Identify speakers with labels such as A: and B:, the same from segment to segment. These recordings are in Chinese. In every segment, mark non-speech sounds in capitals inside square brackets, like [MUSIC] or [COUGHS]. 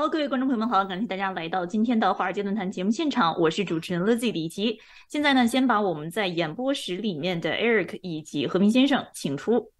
A: 好，各位观众朋友们好，感谢大家来到今天的华尔街论坛节目现场，我是主持人 Lizzie 李琦。现在呢，先把我们在演播室里面的 Eric 以及和平先生请出。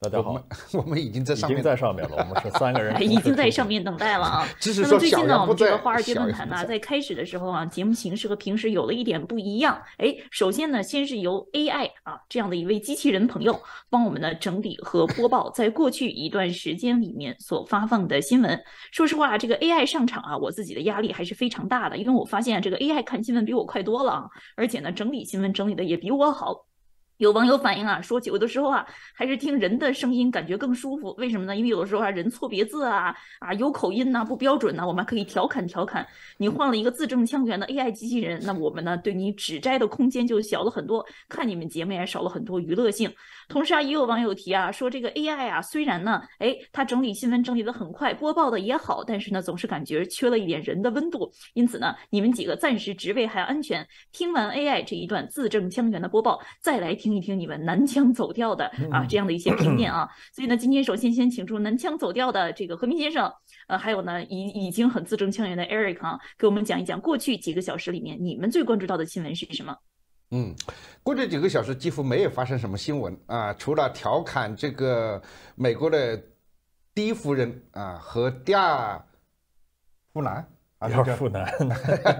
B: 大家好，[LAUGHS] 我们已经在已经在上面了，我们是三个人已经
A: 在上面等待了啊。[LAUGHS] 那么最近呢，我们这个华尔街论坛呢，在开始的时候啊，节目形式和平时有了一点不一样。哎，首先呢，先是由 AI 啊这样的一位机器人朋友帮我们呢整理和播报在过去一段时间里面所发放的新闻。说实话，这个 AI 上场啊，我自己的压力还是非常大的，因为我发现这个 AI 看新闻比我快多了啊，而且呢，整理新闻整理的也比我好。有网友反映啊，说有的时候啊，还是听人的声音感觉更舒服。为什么呢？因为有的时候啊，人错别字啊，啊有口音呐，不标准呐，我们可以调侃调侃。你换了一个字正腔圆的 AI 机器人，那我们呢，对你指摘的空间就小了很多，看你们节目也少了很多娱乐性。同时啊，也有网友提啊，说这个 AI 啊，虽然呢，哎，它整理新闻整理的很快，播报的也好，但是呢，总是感觉缺了一点人的温度。因此呢，你们几个暂时职位还安全。听完 AI 这一段字正腔圆的播报，再来听。听一听你们南腔走调的啊，这样的一些 [CLEARS THROAT] 评点啊，所以呢，今天首先先请出南腔走调的这个何平先生，呃，还有呢已已经很字正腔圆的 Eric 啊，给我们讲一讲过去几个小时里面你们最关注到的新闻是什么？
C: 嗯，过去几个小时几乎没有发生什么新闻啊，除了调侃这个美国的第一夫人啊和第二夫兰。叫富男，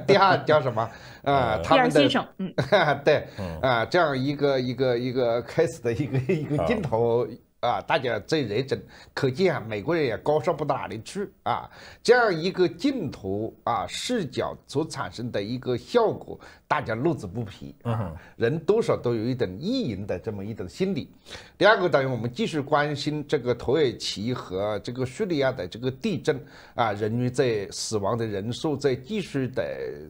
C: 第二叫什么啊？第二先生，[LAUGHS] [LAUGHS] 嗯，[LAUGHS] 对，啊，这样一个一个一个开始的一个一个镜头。啊，大家在认真，可见啊，美国人也高尚不到哪里去啊。这样一个镜头啊，视角所产生的一个效果，大家乐此不疲。嗯人多少都有一种意淫的这么一种心理。第二个，当然我们继续关心这个土耳其和这个叙利亚的这个地震啊，人员在死亡的人数在继续的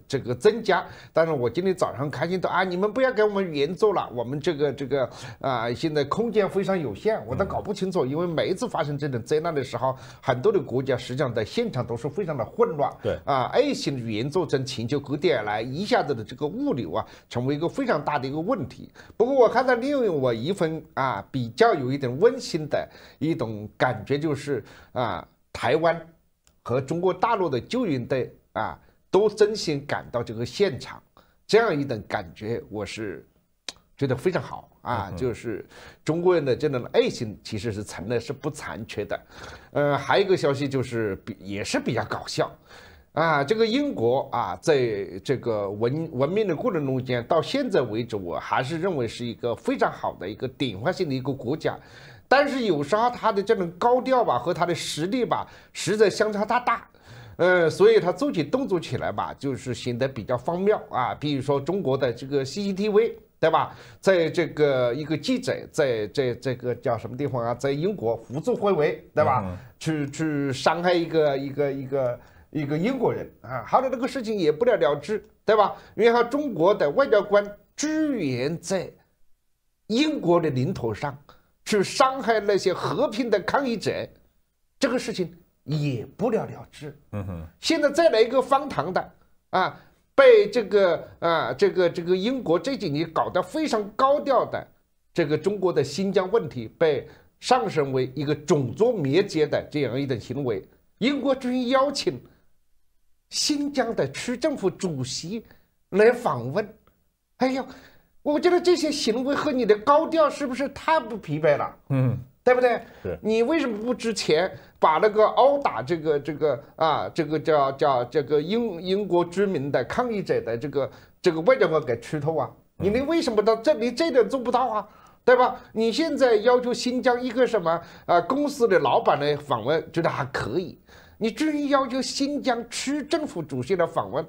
C: 这个增加。但是我今天早上看到啊，你们不要给我们援助了，我们这个这个啊，现在空间非常有限。我。都搞不清楚，因为每一次发生这种灾难的时候，很多的国家实际上在现场都是非常的混乱。对啊，爱心的援助从全球各地而来，一下子的这个物流啊，成为一个非常大的一个问题。不过我看到利用我一份啊，比较有一点温馨的一种感觉，就是啊，台湾和中国大陆的救援队啊，都真心赶到这个现场，这样一种感觉，我是。觉得非常好啊，就是中国人的这种爱心其实是存的是不残缺的。呃，还有一个消息就是比也是比较搞笑，啊，这个英国啊，在这个文文明的过程中间，到现在为止，我还是认为是一个非常好的一个典范性的一个国家。但是有时候他的这种高调吧和他的实力吧，实在相差太大，呃，所以他做起动作起来吧，就是显得比较荒谬啊。比如说中国的这个 CCTV。对吧？在这个一个记者，在在这个叫什么地方啊？在英国胡作非为，对吧？去去伤害一个一个一个一个英国人啊！后来这个事情也不了了之，对吧？然后中国的外交官支援在英国的领土上，去伤害那些和平的抗议者，这个事情也不了了之。嗯哼。现在再来一个方糖的啊。被这个呃，这个这个英国这几年搞得非常高调的，这个中国的新疆问题被上升为一个种族灭绝的这样一种行为，英国军邀请新疆的区政府主席来访问。哎呦，我觉得这些行为和你的高调是不是太不匹配了？嗯，对不对？你为什么不之前？把那个殴打这个这个啊这个叫叫这个英英国居民的抗议者的这个这个外交官给吃透啊！你们为什么到这你这点做不到啊？对吧？你现在要求新疆一个什么啊公司的老板的访问，觉得还可以；你至于要求新疆区政府主席的访问，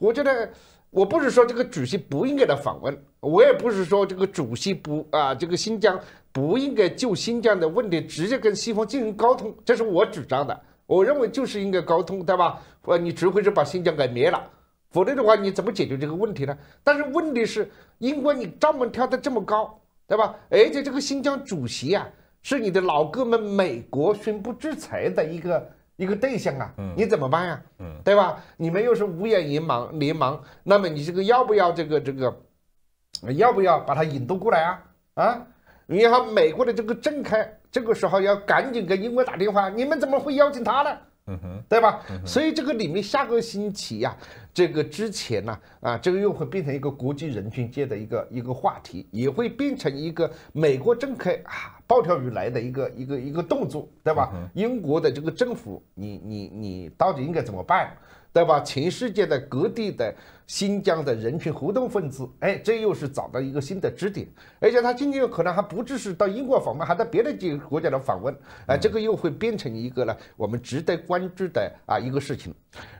C: 我觉得我不是说这个主席不应该来访问，我也不是说这个主席不啊这个新疆。不应该就新疆的问题直接跟西方进行沟通，这是我主张的。我认为就是应该沟通，对吧？呃，你只会是把新疆给灭了，否则的话你怎么解决这个问题呢？但是问题是，英国你专门跳的这么高，对吧？而且这个新疆主席啊，是你的老哥们美国宣布制裁的一个一个对象啊，你怎么办呀？对吧？你们又是五眼联盟联盟，那么你这个要不要这个这个，要不要把它引渡过来啊？啊？你看美国的这个政客，这个时候要赶紧给英国打电话，你们怎么会邀请他呢？嗯哼，对吧？所以这个里面下个星期呀，这个之前呢，啊，这个又会变成一个国际人群界的一个一个话题，也会变成一个美国政客啊暴跳如雷的一个一个一个动作，对吧？英国的这个政府，你你你到底应该怎么办？对吧？全世界的各地的新疆的人群活动分子，哎，这又是找到一个新的支点，而且他今天可能还不只是到英国访问，还在别的几个国家的访问，哎，这个又会变成一个呢，我们值得关注的啊一个事情。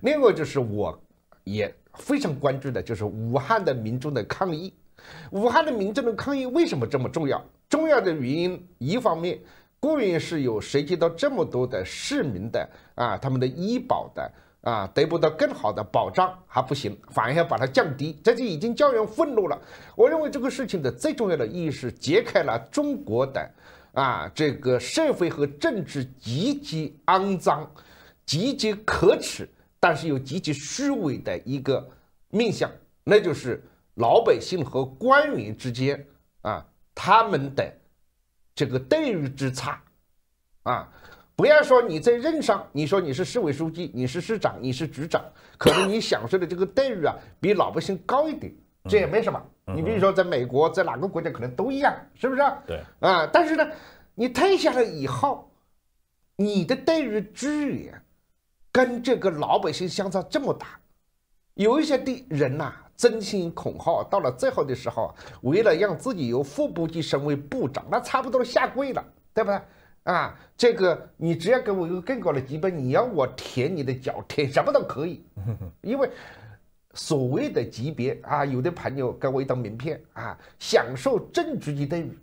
C: 另外就是我也非常关注的就是武汉的民众的抗议，武汉的民众的抗议为什么这么重要？重要的原因，一方面，固然是有涉及到这么多的市民的啊，他们的医保的。啊，得不到更好的保障还不行，反而要把它降低，这就已经叫人愤怒了。我认为这个事情的最重要的意义是揭开了中国的啊，这个社会和政治极其肮脏、极其可耻，但是又极其虚伪的一个面相，那就是老百姓和官员之间啊，他们的这个待遇之差啊。不要说你在任上，你说你是市委书记，你是市长，你是局长，可能你享受的这个待遇啊，比老百姓高一点，这也没什么。你比如说在美国，在哪个国家可能都一样，是不是？对，啊，但是呢，你退下来以后，你的待遇、居然跟这个老百姓相差这么大，有一些的人呐，争先恐后，到了最后的时候，为了让自己由副部级升为部长，那差不多下跪了，对不对？啊，这个你只要给我一个更高的级别，你要我舔你的脚，舔什么都可以，[LAUGHS] 因为所谓的级别啊，有的朋友给我一张名片啊，享受正局级待遇，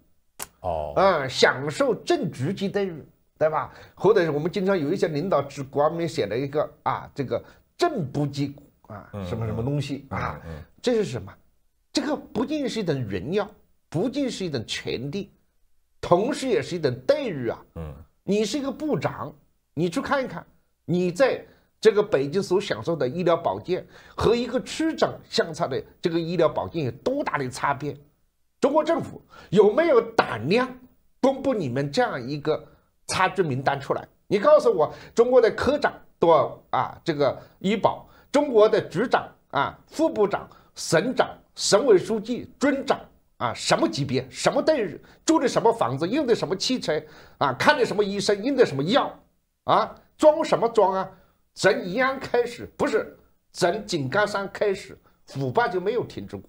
C: 哦，啊，享受正局级待遇，对吧？或者是我们经常有一些领导只官面写了一个啊，这个正部级啊，什么什么东西啊，这是什么？这个不仅是一种荣耀，不仅是一种权利。同时也是一种待遇啊，嗯，你是一个部长，你去看一看，你在这个北京所享受的医疗保健和一个区长相差的这个医疗保健有多大的差别？中国政府有没有胆量公布你们这样一个差距名单出来？你告诉我，中国的科长多啊，这个医保；中国的局长啊，副部长、省长、省委书记、军长。啊，什么级别，什么待遇，住的什么房子，用的什么汽车，啊，看的什么医生，用的什么药，啊，装什么装啊？延安开始？不是，从井冈山开始，腐败就没有停止过。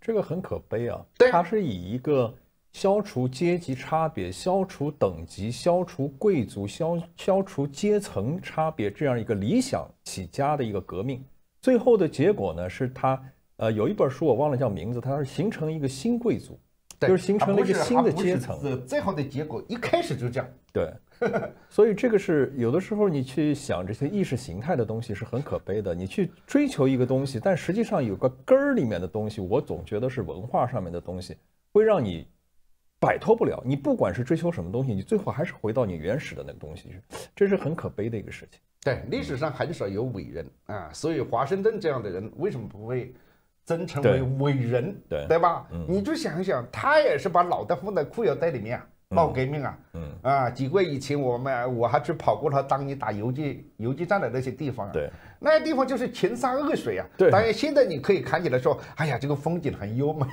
B: 这个很可悲啊。对，它是以一个消除阶级差别、消除等级、消除贵族、消消除阶层差别这样一个理想起家的一个革命，最后的结果呢，是他。呃，有一本书我忘了叫名字，它是形成一个新贵族，就是形成了一个新的阶层。是
C: 最好的结果，一开始就这样。
B: 对，[LAUGHS] 所以这个是有的时候你去想这些意识形态的东西是很可悲的。你去追求一个东西，但实际上有个根儿里面的东西，我总觉得是文化上面的东西会让你摆脱不了。你不管是追求什么东西，你最后还是回到你原始的那个东西，这是很可悲的一个事情。对，历
C: 史上很少有伟人啊，所以华盛顿这样的人为什么不会？真成为伟人，对对吧？你就想想，他也是把脑袋放在裤腰带里面啊，闹革命啊，嗯啊！几个月以前，我们我还去跑过他当年打游击、游击战的那些地方啊。对，那些地方就是穷山恶水啊。对，当然现在你可以看起来说，哎呀，这个风景很优美。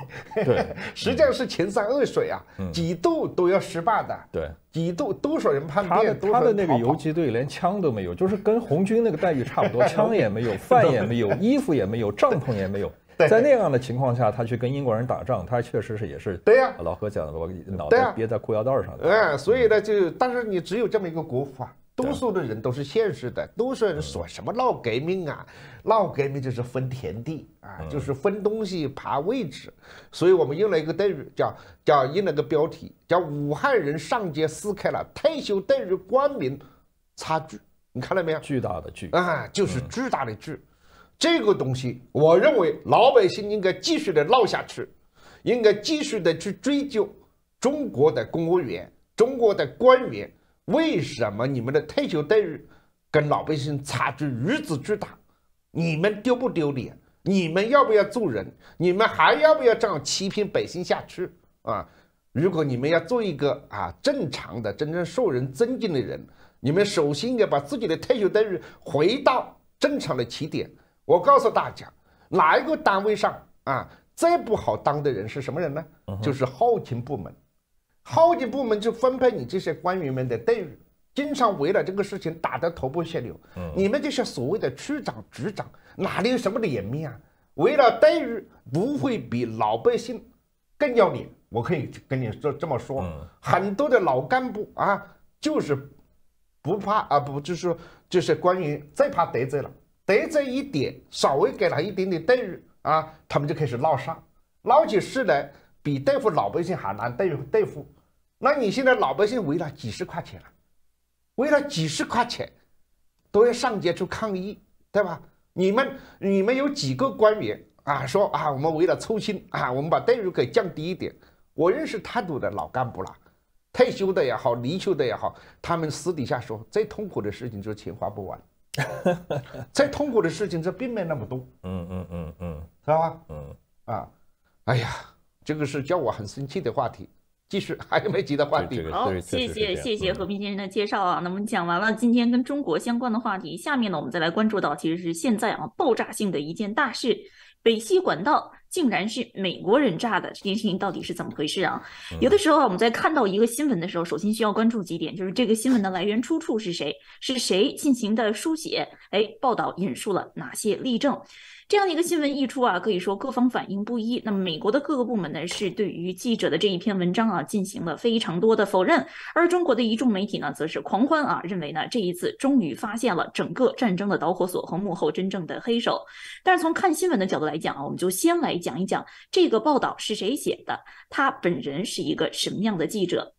C: 对，[LAUGHS] 实际上是穷山恶水啊，几度都要失败的。对，几度多少人叛变，多他的那
B: 个游击队连枪都没有，就是跟红军那个待遇差不多，[LAUGHS] 枪也没有，饭也没有，[LAUGHS] 衣服也没有，帐篷也没有。在那样的情况下，他去跟英国人打仗，他确实是也是对呀。老何讲的，我脑袋憋在裤腰带儿上。
C: 哎，所以呢，就但是你只有这么一个国法，多数的人都是现实的，多数人说什么闹革命啊，闹革命就是分田地啊，就是分东西排位置。所以我们用了一个短语，叫叫印了个标题，叫武汉人上街撕开了退休等于官民差距，你看到没有？巨大的距啊，就是巨大的距。这个东西，我认为老百姓应该继续的闹下去，应该继续的去追究中国的公务员、中国的官员，为什么你们的退休待遇跟老百姓差距如此巨大？你们丢不丢脸？你们要不要做人？你们还要不要这样欺骗百姓下去啊？如果你们要做一个啊正常的、真正受人尊敬的人，你们首先应该把自己的退休待遇回到正常的起点。我告诉大家，哪一个单位上啊，最不好当的人是什么人呢？就是后勤部门。后勤部门就分配你这些官员们的待遇，经常为了这个事情打得头破血流。你们这些所谓的区长、局长，哪里有什么脸面啊？为了待遇，不会比老百姓更要脸。我可以跟你说这么说，很多的老干部啊，就是不怕啊，不就是就是官员最怕得罪了。对这一点稍微给他一点点待遇啊，他们就开始闹事闹起事来比对付老百姓还难对付。对付，那你现在老百姓为了几十块钱啊，为了几十块钱都要上街去抗议，对吧？你们你们有几个官员啊？说啊，我们为了凑数啊，我们把待遇给降低一点。我认识太多的老干部了，退休的也好，离休的也好，他们私底下说最痛苦的事情就是钱花不完。哈，再痛苦的事情，这并没那么多。
B: 嗯嗯嗯嗯，
C: 知道吧？嗯，啊，哎呀，这个是叫我很生气的话题。继续，还没结束的话题。好，谢谢谢谢
A: 和平先生的介绍啊。那么讲完了今天跟中国相关的话题，下面呢我们再来关注到其实是现在啊爆炸性的一件大事——北溪管道。竟然是美国人炸的，这件事情到底是怎么回事啊？有的时候啊，我们在看到一个新闻的时候，首先需要关注几点，就是这个新闻的来源出处是谁，是谁进行的书写，哎，报道引述了哪些例证。这样的一个新闻一出啊，可以说各方反应不一。那么美国的各个部门呢，是对于记者的这一篇文章啊，进行了非常多的否认；而中国的一众媒体呢，则是狂欢啊，认为呢这一次终于发现了整个战争的导火索和幕后真正的黑手。但是从看新闻的角度来讲啊，我们就先来讲一讲这个报道是谁写的，他本人是一个什么样的记者。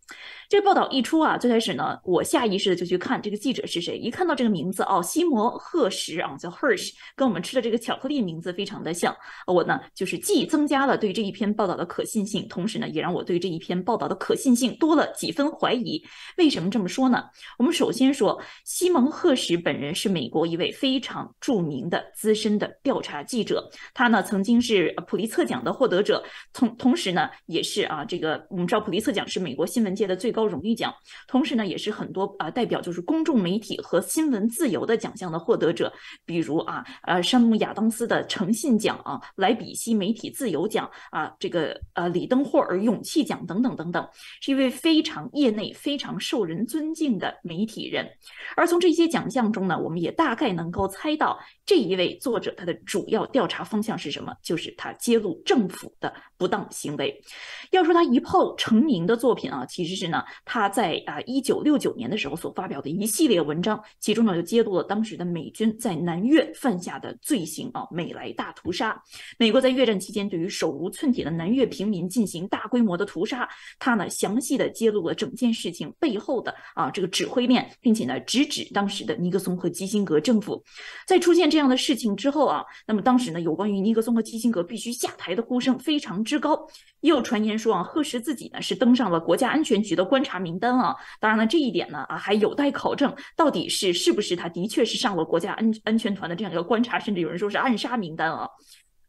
A: 这报道一出啊，最开始呢，我下意识的就去看这个记者是谁。一看到这个名字哦，西蒙·赫什啊，叫 Hersh，跟我们吃的这个巧克力名字非常的像。我呢，就是既增加了对这一篇报道的可信性，同时呢，也让我对这一篇报道的可信性多了几分怀疑。为什么这么说呢？我们首先说，西蒙·赫什本人是美国一位非常著名的资深的调查记者，他呢曾经是普利策奖的获得者，同同时呢，也是啊，这个我们知道普利策奖是美国新闻界的最高。高荣誉奖，同时呢，也是很多啊代表就是公众媒体和新闻自由的奖项的获得者，比如啊，呃，山姆亚当斯的诚信奖啊，莱比锡媒体自由奖啊，这个呃，李登霍尔勇气奖等等等等，是一位非常业内非常受人尊敬的媒体人。而从这些奖项中呢，我们也大概能够猜到这一位作者他的主要调查方向是什么，就是他揭露政府的。不当行为。要说他一炮成名的作品啊，其实是呢他在啊一九六九年的时候所发表的一系列文章，其中呢就揭露了当时的美军在南越犯下的罪行啊，美莱大屠杀。美国在越战期间对于手无寸铁的南越平民进行大规模的屠杀，他呢详细的揭露了整件事情背后的啊这个指挥链，并且呢直指当时的尼克松和基辛格政府。在出现这样的事情之后啊，那么当时呢有关于尼克松和基辛格必须下台的呼声非常。之高又传言说啊，赫什自己呢是登上了国家安全局的观察名单啊，当然了，这一点呢啊还有待考证，到底是是不是他的确是上了国家安安全团的这样一个观察，甚至有人说是暗杀名单啊。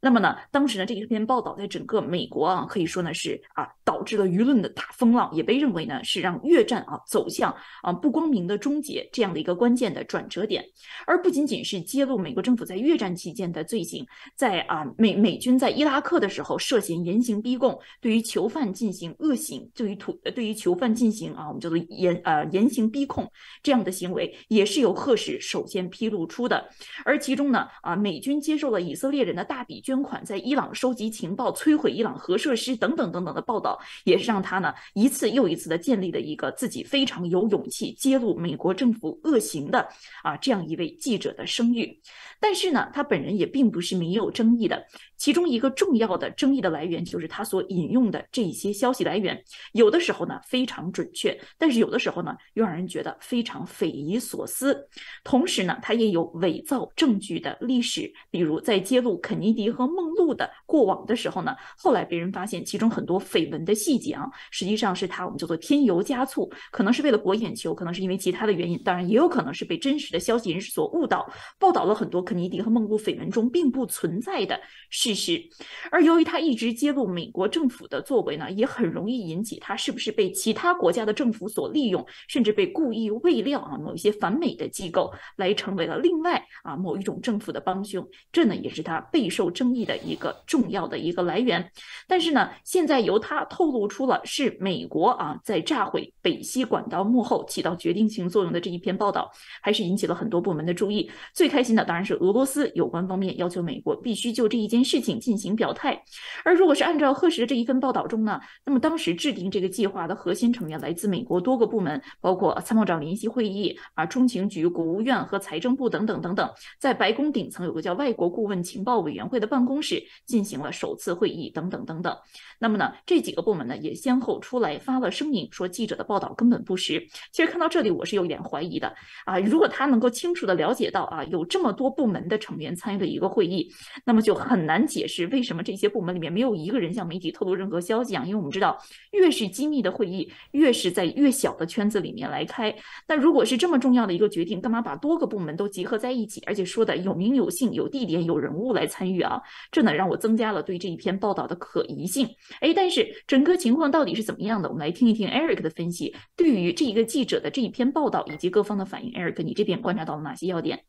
A: 那么呢，当时呢这一篇报道在整个美国啊，可以说呢是啊导致了舆论的大风浪，也被认为呢是让越战啊走向啊不光明的终结这样的一个关键的转折点，而不仅仅是揭露美国政府在越战期间的罪行，在啊美美军在伊拉克的时候涉嫌严刑逼供，对于囚犯进行恶行，对于土对于囚犯进行啊我们叫做严呃严刑逼供这样的行为，也是由赫氏首先披露出的，而其中呢啊美军接受了以色列人的大笔。捐款在伊朗收集情报、摧毁伊朗核设施等等等等的报道，也是让他呢一次又一次的建立了一个自己非常有勇气揭露美国政府恶行的啊这样一位记者的声誉。但是呢，他本人也并不是没有争议的。其中一个重要的争议的来源就是他所引用的这些消息来源，有的时候呢非常准确，但是有的时候呢又让人觉得非常匪夷所思。同时呢，他也有伪造证据的历史，比如在揭露肯尼迪和梦露的过往的时候呢，后来别人发现其中很多绯闻的细节啊，实际上是他我们叫做添油加醋，可能是为了博眼球，可能是因为其他的原因，当然也有可能是被真实的消息人士所误导，报道了很多肯尼迪和梦露绯闻中并不存在的。是事实，而由于他一直揭露美国政府的作为呢，也很容易引起他是不是被其他国家的政府所利用，甚至被故意喂料啊，某一些反美的机构来成为了另外啊某一种政府的帮凶，这呢也是他备受争议的一个重要的一个来源。但是呢，现在由他透露出了是美国啊在炸毁北溪管道幕后起到决定性作用的这一篇报道，还是引起了很多部门的注意。最开心的当然是俄罗斯有关方面要求美国必须就这一件事。仅进行表态，而如果是按照赫什的这一份报道中呢，那么当时制定这个计划的核心成员来自美国多个部门，包括参谋长联席会议啊、中情局、国务院和财政部等等等等，在白宫顶层有个叫外国顾问情报委员会的办公室进行了首次会议等等等等。那么呢，这几个部门呢也先后出来发了声明，说记者的报道根本不实。其实看到这里，我是有一点怀疑的啊。如果他能够清楚的了解到啊，有这么多部门的成员参与的一个会议，那么就很难。解释为什么这些部门里面没有一个人向媒体透露任何消息啊？因为我们知道，越是机密的会议，越是在越小的圈子里面来开。那如果是这么重要的一个决定，干嘛把多个部门都集合在一起，而且说的有名有姓、有地点、有人物来参与啊？这呢让我增加了对这一篇报道的可疑性。哎，但是整个情况到底是怎么样的？我们来听一听 Eric 的分析，对于这一个记者的这一篇报道以及各方的反应，Eric，你这边观察到了哪些要点？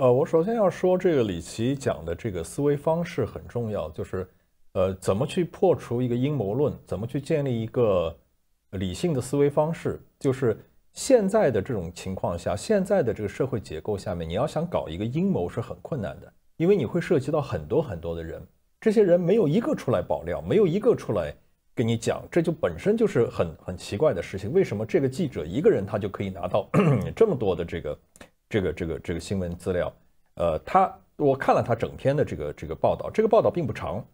B: 呃，我首先要说，这个李奇讲的这个思维方式很重要，就是，呃，怎么去破除一个阴谋论，怎么去建立一个理性的思维方式。就是现在的这种情况下，现在的这个社会结构下面，你要想搞一个阴谋是很困难的，因为你会涉及到很多很多的人，这些人没有一个出来爆料，没有一个出来跟你讲，这就本身就是很很奇怪的事情。为什么这个记者一个人他就可以拿到 [COUGHS] 这么多的这个？这个这个这个新闻资料，呃，他我看了他整篇的这个这个报道，这个报道并不长，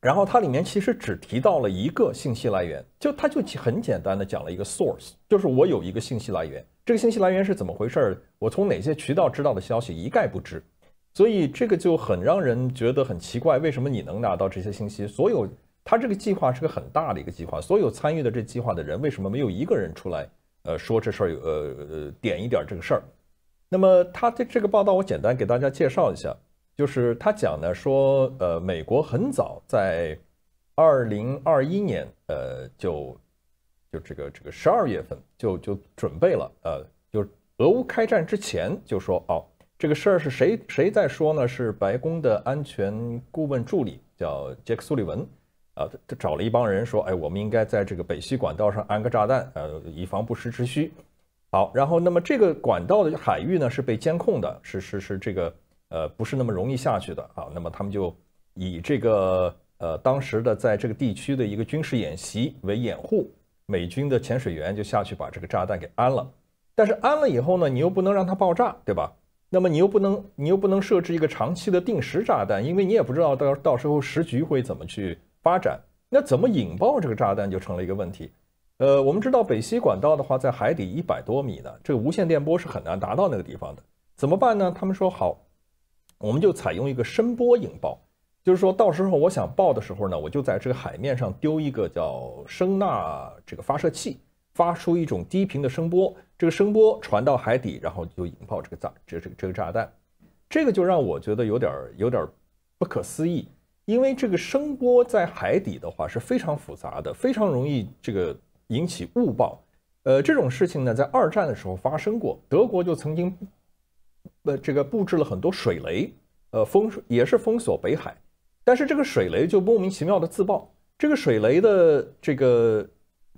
B: 然后它里面其实只提到了一个信息来源，就他就很简单的讲了一个 source，就是我有一个信息来源，这个信息来源是怎么回事儿？我从哪些渠道知道的消息一概不知，所以这个就很让人觉得很奇怪，为什么你能拿到这些信息？所有他这个计划是个很大的一个计划，所有参与的这计划的人为什么没有一个人出来呃说这事儿有呃呃点一点这个事儿？那么他的这个报道，我简单给大家介绍一下，就是他讲呢说，呃，美国很早在二零二一年，呃，就就这个这个十二月份就就准备了，呃，就俄乌开战之前就说，哦，这个事儿是谁谁在说呢？是白宫的安全顾问助理叫杰克·苏利文，啊，他找了一帮人说，哎，我们应该在这个北溪管道上安个炸弹，呃，以防不时之需。好，然后那么这个管道的海域呢是被监控的，是是是这个呃不是那么容易下去的啊。那么他们就以这个呃当时的在这个地区的一个军事演习为掩护，美军的潜水员就下去把这个炸弹给安了。但是安了以后呢，你又不能让它爆炸，对吧？那么你又不能你又不能设置一个长期的定时炸弹，因为你也不知道到到时候时局会怎么去发展。那怎么引爆这个炸弹就成了一个问题。呃，我们知道北溪管道的话，在海底一百多米呢，这个无线电波是很难达到那个地方的。怎么办呢？他们说好，我们就采用一个声波引爆，就是说到时候我想爆的时候呢，我就在这个海面上丢一个叫声呐这个发射器，发出一种低频的声波，这个声波传到海底，然后就引爆这个炸这这这个炸弹。这个就让我觉得有点儿有点儿不可思议，因为这个声波在海底的话是非常复杂的，非常容易这个。引起误报，呃，这种事情呢，在二战的时候发生过，德国就曾经，呃，这个布置了很多水雷，呃，封也是封锁北海，但是这个水雷就莫名其妙的自爆。这个水雷的这个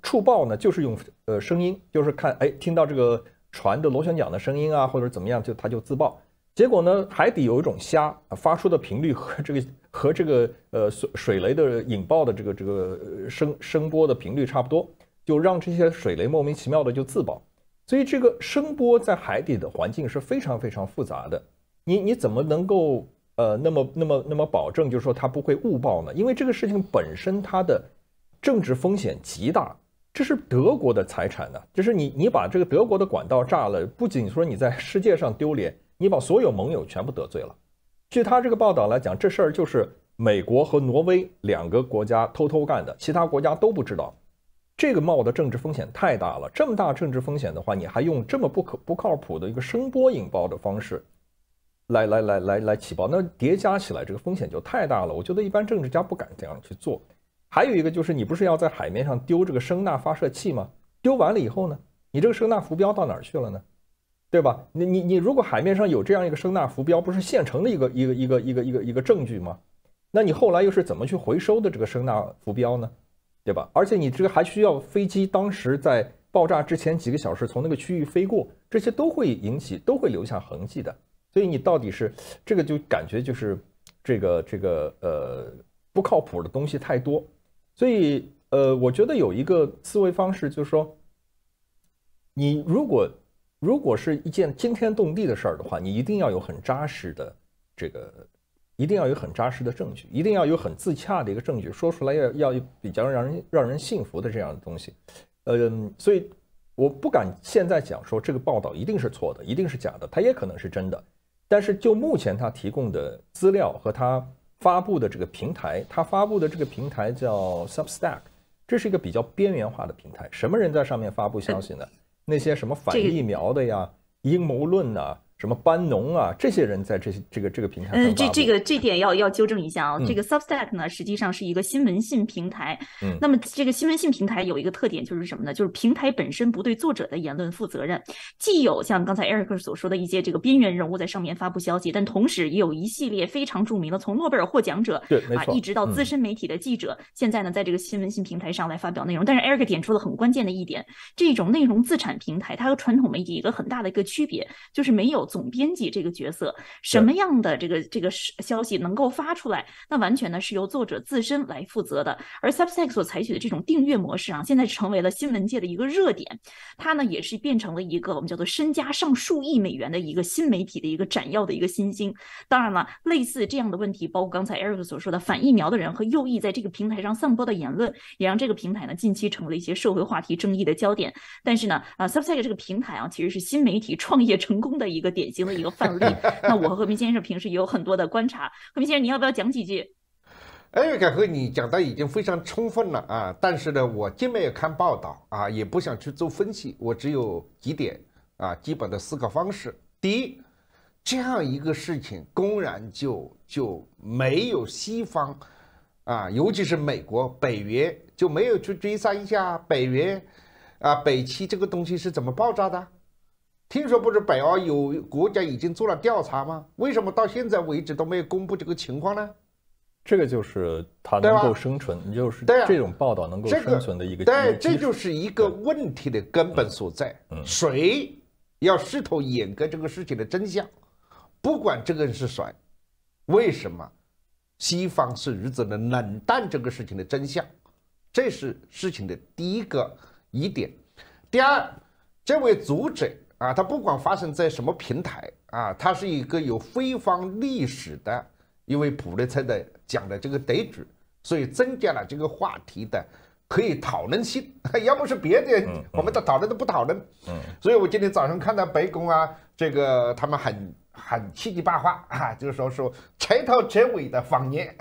B: 触爆呢，就是用呃声音，就是看哎听到这个船的螺旋桨的声音啊，或者怎么样，就它就自爆。结果呢，海底有一种虾发出的频率，和这个和这个呃水水雷的引爆的这个这个声声波的频率差不多。就让这些水雷莫名其妙的就自爆，所以这个声波在海底的环境是非常非常复杂的。你你怎么能够呃那么那么那么保证，就是说它不会误报呢？因为这个事情本身它的政治风险极大，这是德国的财产呢。就是你你把这个德国的管道炸了，不仅说你在世界上丢脸，你把所有盟友全部得罪了。据他这个报道来讲，这事儿就是美国和挪威两个国家偷偷干的，其他国家都不知道。这个冒的政治风险太大了。这么大政治风险的话，你还用这么不可不靠谱的一个声波引爆的方式，来来来来来起爆，那叠加起来这个风险就太大了。我觉得一般政治家不敢这样去做。还有一个就是，你不是要在海面上丢这个声呐发射器吗？丢完了以后呢，你这个声呐浮标到哪儿去了呢？对吧？你你你，如果海面上有这样一个声呐浮标，不是现成的一个一个一个一个一个一个证据吗？那你后来又是怎么去回收的这个声呐浮标呢？对吧？而且你这个还需要飞机，当时在爆炸之前几个小时从那个区域飞过，这些都会引起，都会留下痕迹的。所以你到底是这个，就感觉就是这个这个呃不靠谱的东西太多。所以呃，我觉得有一个思维方式就是说，你如果如果是一件惊天动地的事儿的话，你一定要有很扎实的这个。一定要有很扎实的证据，一定要有很自洽的一个证据，说出来要要比较让人让人信服的这样的东西。嗯，所以我不敢现在讲说这个报道一定是错的，一定是假的，它也可能是真的。但是就目前他提供的资料和他发布的这个平台，他发布的这个平台叫 Substack，这是一个比较边缘化的平台，什么人在上面发布消息呢？那些什么反疫苗的呀、阴谋论呐？什么班农啊，这些人在这些这个这个平台。嗯，这这个
A: 这点要要纠正一下啊，这个 Substack 呢，实际上是一个新闻信平台。嗯，那么这个新闻信平台有一个特点就是什么呢？就是平台本身不对作者的言论负责任，既有像刚才 Eric 所说的一些这个边缘人物在上面发布消息，但同时也有一系列非常著名的，从诺贝尔获奖者对啊，一直到资深媒体的记者，现在呢在这个新闻信平台上来发表内容。但是 Eric 点出了很关键的一点，这种内容自产平台它和传统媒体一个很大的一个区别就是没有。总编辑这个角色，什么样的这个这个消息能够发出来？那完全呢是由作者自身来负责的。而 Substack 所采取的这种订阅模式啊，现在成为了新闻界的一个热点。它呢也是变成了一个我们叫做身家上数亿美元的一个新媒体的一个展耀的一个新星。当然了，类似这样的问题，包括刚才 Eric 所说的反疫苗的人和右翼在这个平台上散播的言论，也让这个平台呢近期成为了一些社会话题争议的焦点。但是呢，啊，Substack 这个平台啊，其实是新媒体创业成功的一个。典型的一个范例。那我和和平先生平时也有很多的观察，和平先生，你要不要讲几句？
C: 哎，凯和你讲的已经非常充分了啊！但是呢，我既没有看报道啊，也不想去做分析，我只有几点啊基本的思考方式。第一，这样一个事情公然就就没有西方啊，尤其是美国、北约就没有去追杀一下北约啊北汽这个东西是怎么爆炸的？听说不是北欧有国家已经做了调查吗？为什么到现在为止都没有公布这个情况呢？这个就是它能够生存，就是这种报道能够生存的一个。对，这就是一个问题的根本所在。谁要试图掩盖这个事情的真相？不管这个人是谁，为什么西方是如此的冷淡这个事情的真相？这是事情的第一个疑点。第二，这位组者。啊，它不管发生在什么平台啊，它是一个有辉煌历史的，一位普利特的讲的这个得主，所以增加了这个话题的可以讨论性。[LAUGHS] 要不是别的，我们都讨论都不讨论。嗯，所以我今天早上看到白宫啊，这个他们很。很气急败坏啊，就是说说彻头彻尾的谎言，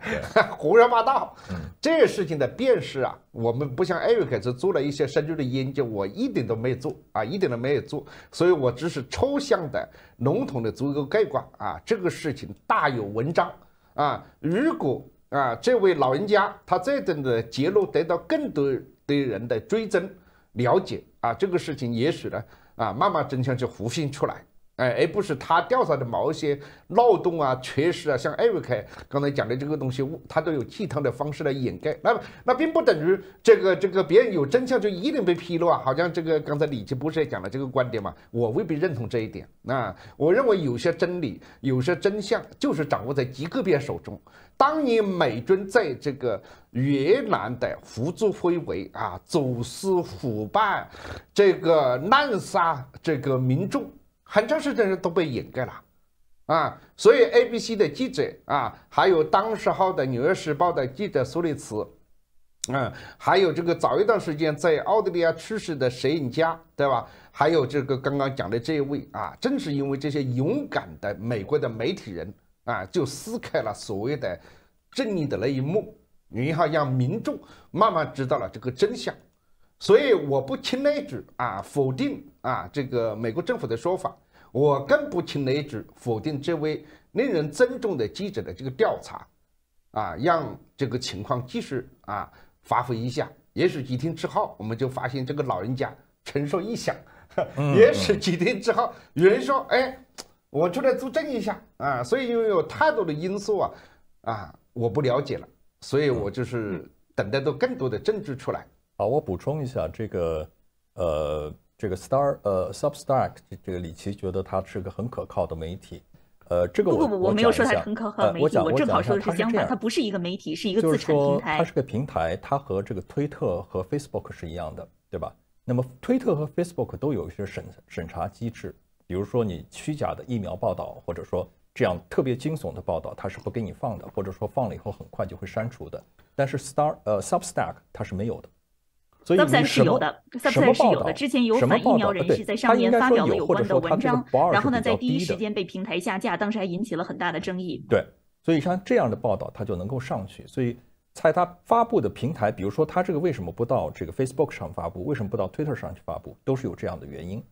C: [LAUGHS] 胡说八道。这事情的辨识啊，我们不像艾瑞克斯做了一些深入的研究，我一点都没有做啊，一点都没有做，所以我只是抽象的、笼统的做一个概括啊。这个事情大有文章啊！如果啊，这位老人家他这种的揭露得到更多的人的追踪了解啊，这个事情也许呢啊，慢慢真相就浮现出来。哎，而不是他调查的某些漏洞啊、缺失啊，像艾瑞克刚才讲的这个东西，他都有其汤的方式来掩盖。那那并不等于这个这个别人有真相就一定被披露啊。好像这个刚才李琦不是也讲了这个观点嘛？我未必认同这一点。那我认为有些真理、有些真相就是掌握在极个别手中。当年美军在这个越南的胡作非为啊，走私腐败，这个滥杀这个民众。很长时间都都被掩盖了，啊，所以 A、B、C 的记者啊，还有当时号的《纽约时报》的记者苏利茨，嗯，还有这个早一段时间在澳大利亚去世的摄影家，对吧？还有这个刚刚讲的这一位啊，正是因为这些勇敢的美国的媒体人啊，就撕开了所谓的正义的那一幕，然后让民众慢慢知道了这个真相。所以我不轻雷一啊，否定啊这个美国政府的说法，我更不轻雷一否定这位令人尊重的记者的这个调查，啊，让这个情况继续啊发挥一下。也许几天之后，我们就发现这个老人家承受异响；，哈，[LAUGHS] 也许几天之后，有人说，哎，我出来作证一下啊。所以因为有太多的因素啊，啊，我不了解了，所以我就是等待到更多的证据出来。好，我补充一下这个，
B: 呃，这个 Star 呃 Substack 这个李奇觉得它是个很可靠的媒体，呃，这个我不我没有说它很可靠的媒体，我正好说的是相反，它
A: 不是一个媒体，是一个自产平台。它是
B: 个平台，它和这个推特和 Facebook 是一样的，对吧？那么推特和 Facebook 都有一些审审查机制，比如说你虚假的疫苗报道，或者说这样特别惊悚的报道，它是不给你放的，或者说放了以后很快就会删除的。但是 Star 呃 Substack 它是没有的。s u b s a 是有的 s u b s a 是有的。之前有媒体人士在上面发表了有关的文章，然后呢，在第一时间
A: 被平台下架，当时还引起了很大的争议。
B: 对，所以像这样的报道，它就能够上去。所以在它发布的平台，比如说它这个为什么不到这个 Facebook 上发布，为什么不到 Twitter 上去发布，都是有这样的原因。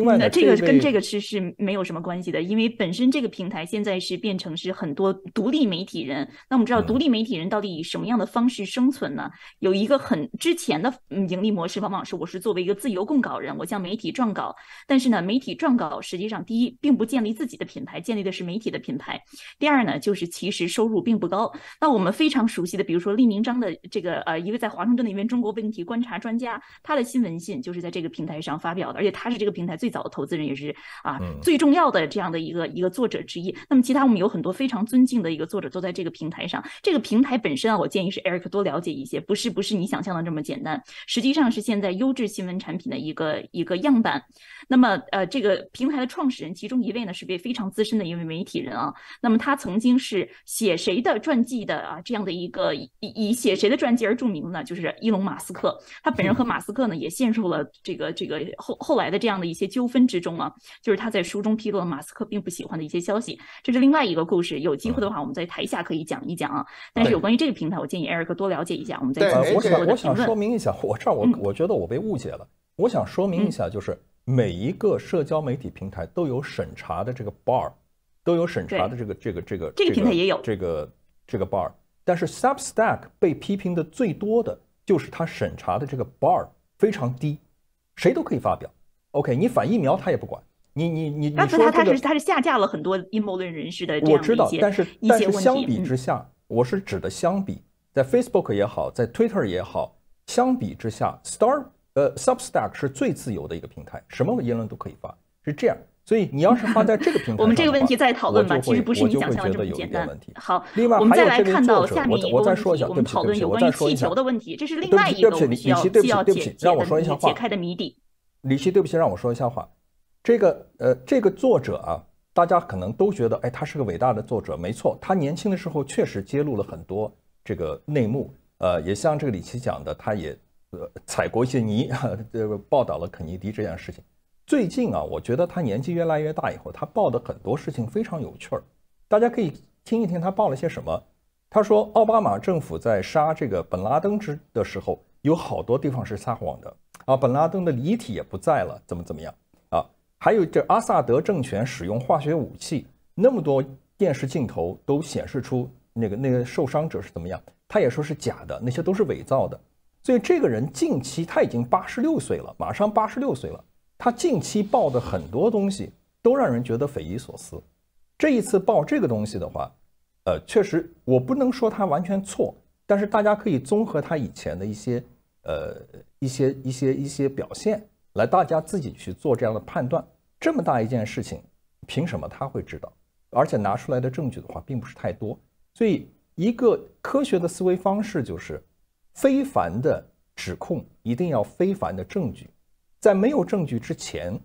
B: 那这个跟这个
A: 是是没有什么关系的，因为本身这个平台现在是变成是很多独立媒体人。那我们知道独立媒体人到底以什么样的方式生存呢？有一个很之前的盈利模式，往往是我是作为一个自由供稿人，我向媒体撰稿。但是呢，媒体撰稿实际上第一，并不建立自己的品牌，建立的是媒体的品牌；第二呢，就是其实收入并不高。那我们非常熟悉的，比如说立明章的这个呃，一位在华盛顿的一位中国问题观察专家，他的新闻信就是在这个平台上发表的，而且他是这个平台。最早的投资人也是啊，最重要的这样的一个一个作者之一。那么其他我们有很多非常尊敬的一个作者都在这个平台上。这个平台本身啊，我建议是 Eric 多了解一些，不是不是你想象的这么简单，实际上是现在优质新闻产品的一个一个样板。那么呃，这个平台的创始人其中一位呢是位非常资深的一位媒体人啊。那么他曾经是写谁的传记的啊？这样的一个以写谁的传记而著名呢？就是伊隆马斯克。他本人和马斯克呢也陷入了这个这个后后来的这样的一些。纠纷之中啊，就是他在书中披露了马斯克并不喜欢的一些消息，这是另外一个故事。有机会的话，我们在台下可以讲一讲啊。但是有关于这个平台，我建议艾 i c 多了解一下。我们再我想我想说
B: 明一下，我这儿我我觉得我被误解了。我想说明一下，就是每一个社交媒体平台都有审查的这个 bar，都有审查的这个这个这个这个平台也有这个这个 bar，但是 Substack 被批评的最多的就是它审查的这个 bar 非常低，谁都可以发表。OK，你反疫苗他也不管，你你你你说他他是
A: 他是下架了很多阴谋论人士的，我知道，但是但是相比
B: 之下，我是指的相比，在 Facebook 也好，在 Twitter 也好，相比之下，Star 呃 Substack 是最自由的一个平台，什么言论都可以发，是这样。所以你要是发在这个平台，[LAUGHS] 我们这个问
A: 题再讨论吧，其实不是你想象的这么简单。好，另外我们再来看到下面一个问题，我们讨论一下关于气球的问题，这是另外一个比较需要解决的、解开的谜底。
B: 李琦对不起，让我说一下话。这个，呃，这个作者啊，大家可能都觉得，哎，他是个伟大的作者，没错。他年轻的时候确实揭露了很多这个内幕，呃，也像这个李奇讲的，他也呃踩过一些泥，[LAUGHS] 这个报道了肯尼迪这件事情。最近啊，我觉得他年纪越来越大以后，他报的很多事情非常有趣儿，大家可以听一听他报了些什么。他说，奥巴马政府在杀这个本拉登之的时候，有好多地方是撒谎的。啊，本拉登的遗体也不在了，怎么怎么样？啊，还有这阿萨德政权使用化学武器，那么多电视镜头都显示出那个那个受伤者是怎么样，他也说是假的，那些都是伪造的。所以这个人近期他已经八十六岁了，马上八十六岁了。他近期报的很多东西都让人觉得匪夷所思。这一次报这个东西的话，呃，确实我不能说他完全错，但是大家可以综合他以前的一些呃。一些一些一些表现，来大家自己去做这样的判断。这么大一件事情，凭什么他会知道？而且拿出来的证据的话，并不是太多。所以，一个科学的思维方式就是，非凡的指控一定要非凡的证据。在没有证据之前，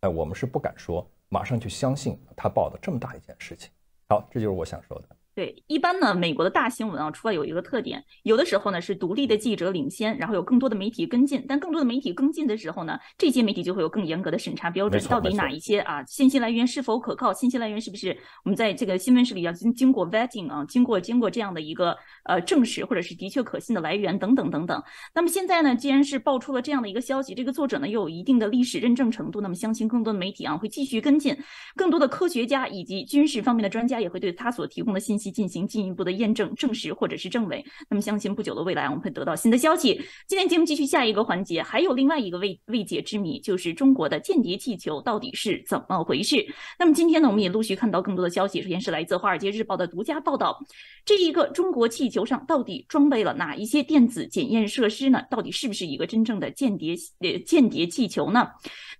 B: 哎，我们是不敢说马上去相信他报的这么大一件事情。好，这就是我想说的。
A: 对，一般呢，美国的大新闻啊，除了有一个特点，有的时候呢是独立的记者领先，然后有更多的媒体跟进。但更多的媒体跟进的时候呢，这些媒体就会有更严格的审查标准，到底哪一些啊信息来源是否可靠，信息来源是不是我们在这个新闻室里要经过 vetting 啊，经过经过这样的一个呃证实或者是的确可信的来源等等等等。那么现在呢，既然是爆出了这样的一个消息，这个作者呢又有一定的历史认证程度，那么相信更多的媒体啊会继续跟进，更多的科学家以及军事方面的专家也会对他所提供的信。其进行进一步的验证、证实或者是证伪。那么，相信不久的未来我们会得到新的消息。今天节目继续下一个环节，还有另外一个未未解之谜，就是中国的间谍气球到底是怎么回事？那么今天呢，我们也陆续看到更多的消息。首先是来自《华尔街日报》的独家报道，这一个中国气球上到底装备了哪一些电子检验设施呢？到底是不是一个真正的间谍呃间谍气球呢？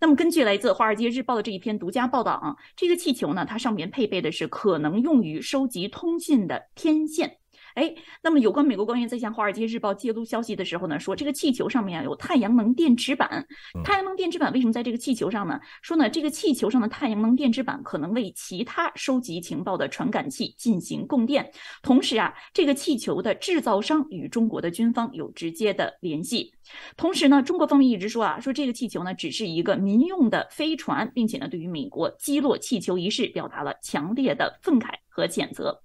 A: 那么，根据来自《华尔街日报》的这一篇独家报道啊，这个气球呢，它上面配备的是可能用于收集通信的天线。哎，那么有关美国官员在向《华尔街日报》揭露消息的时候呢，说这个气球上面啊有太阳能电池板。太阳能电池板为什么在这个气球上呢？说呢，这个气球上的太阳能电池板可能为其他收集情报的传感器进行供电。同时啊，这个气球的制造商与中国的军方有直接的联系。同时呢，中国方面一直说啊，说这个气球呢只是一个民用的飞船，并且呢，对于美国击落气球一事表达了强烈的愤慨和谴责。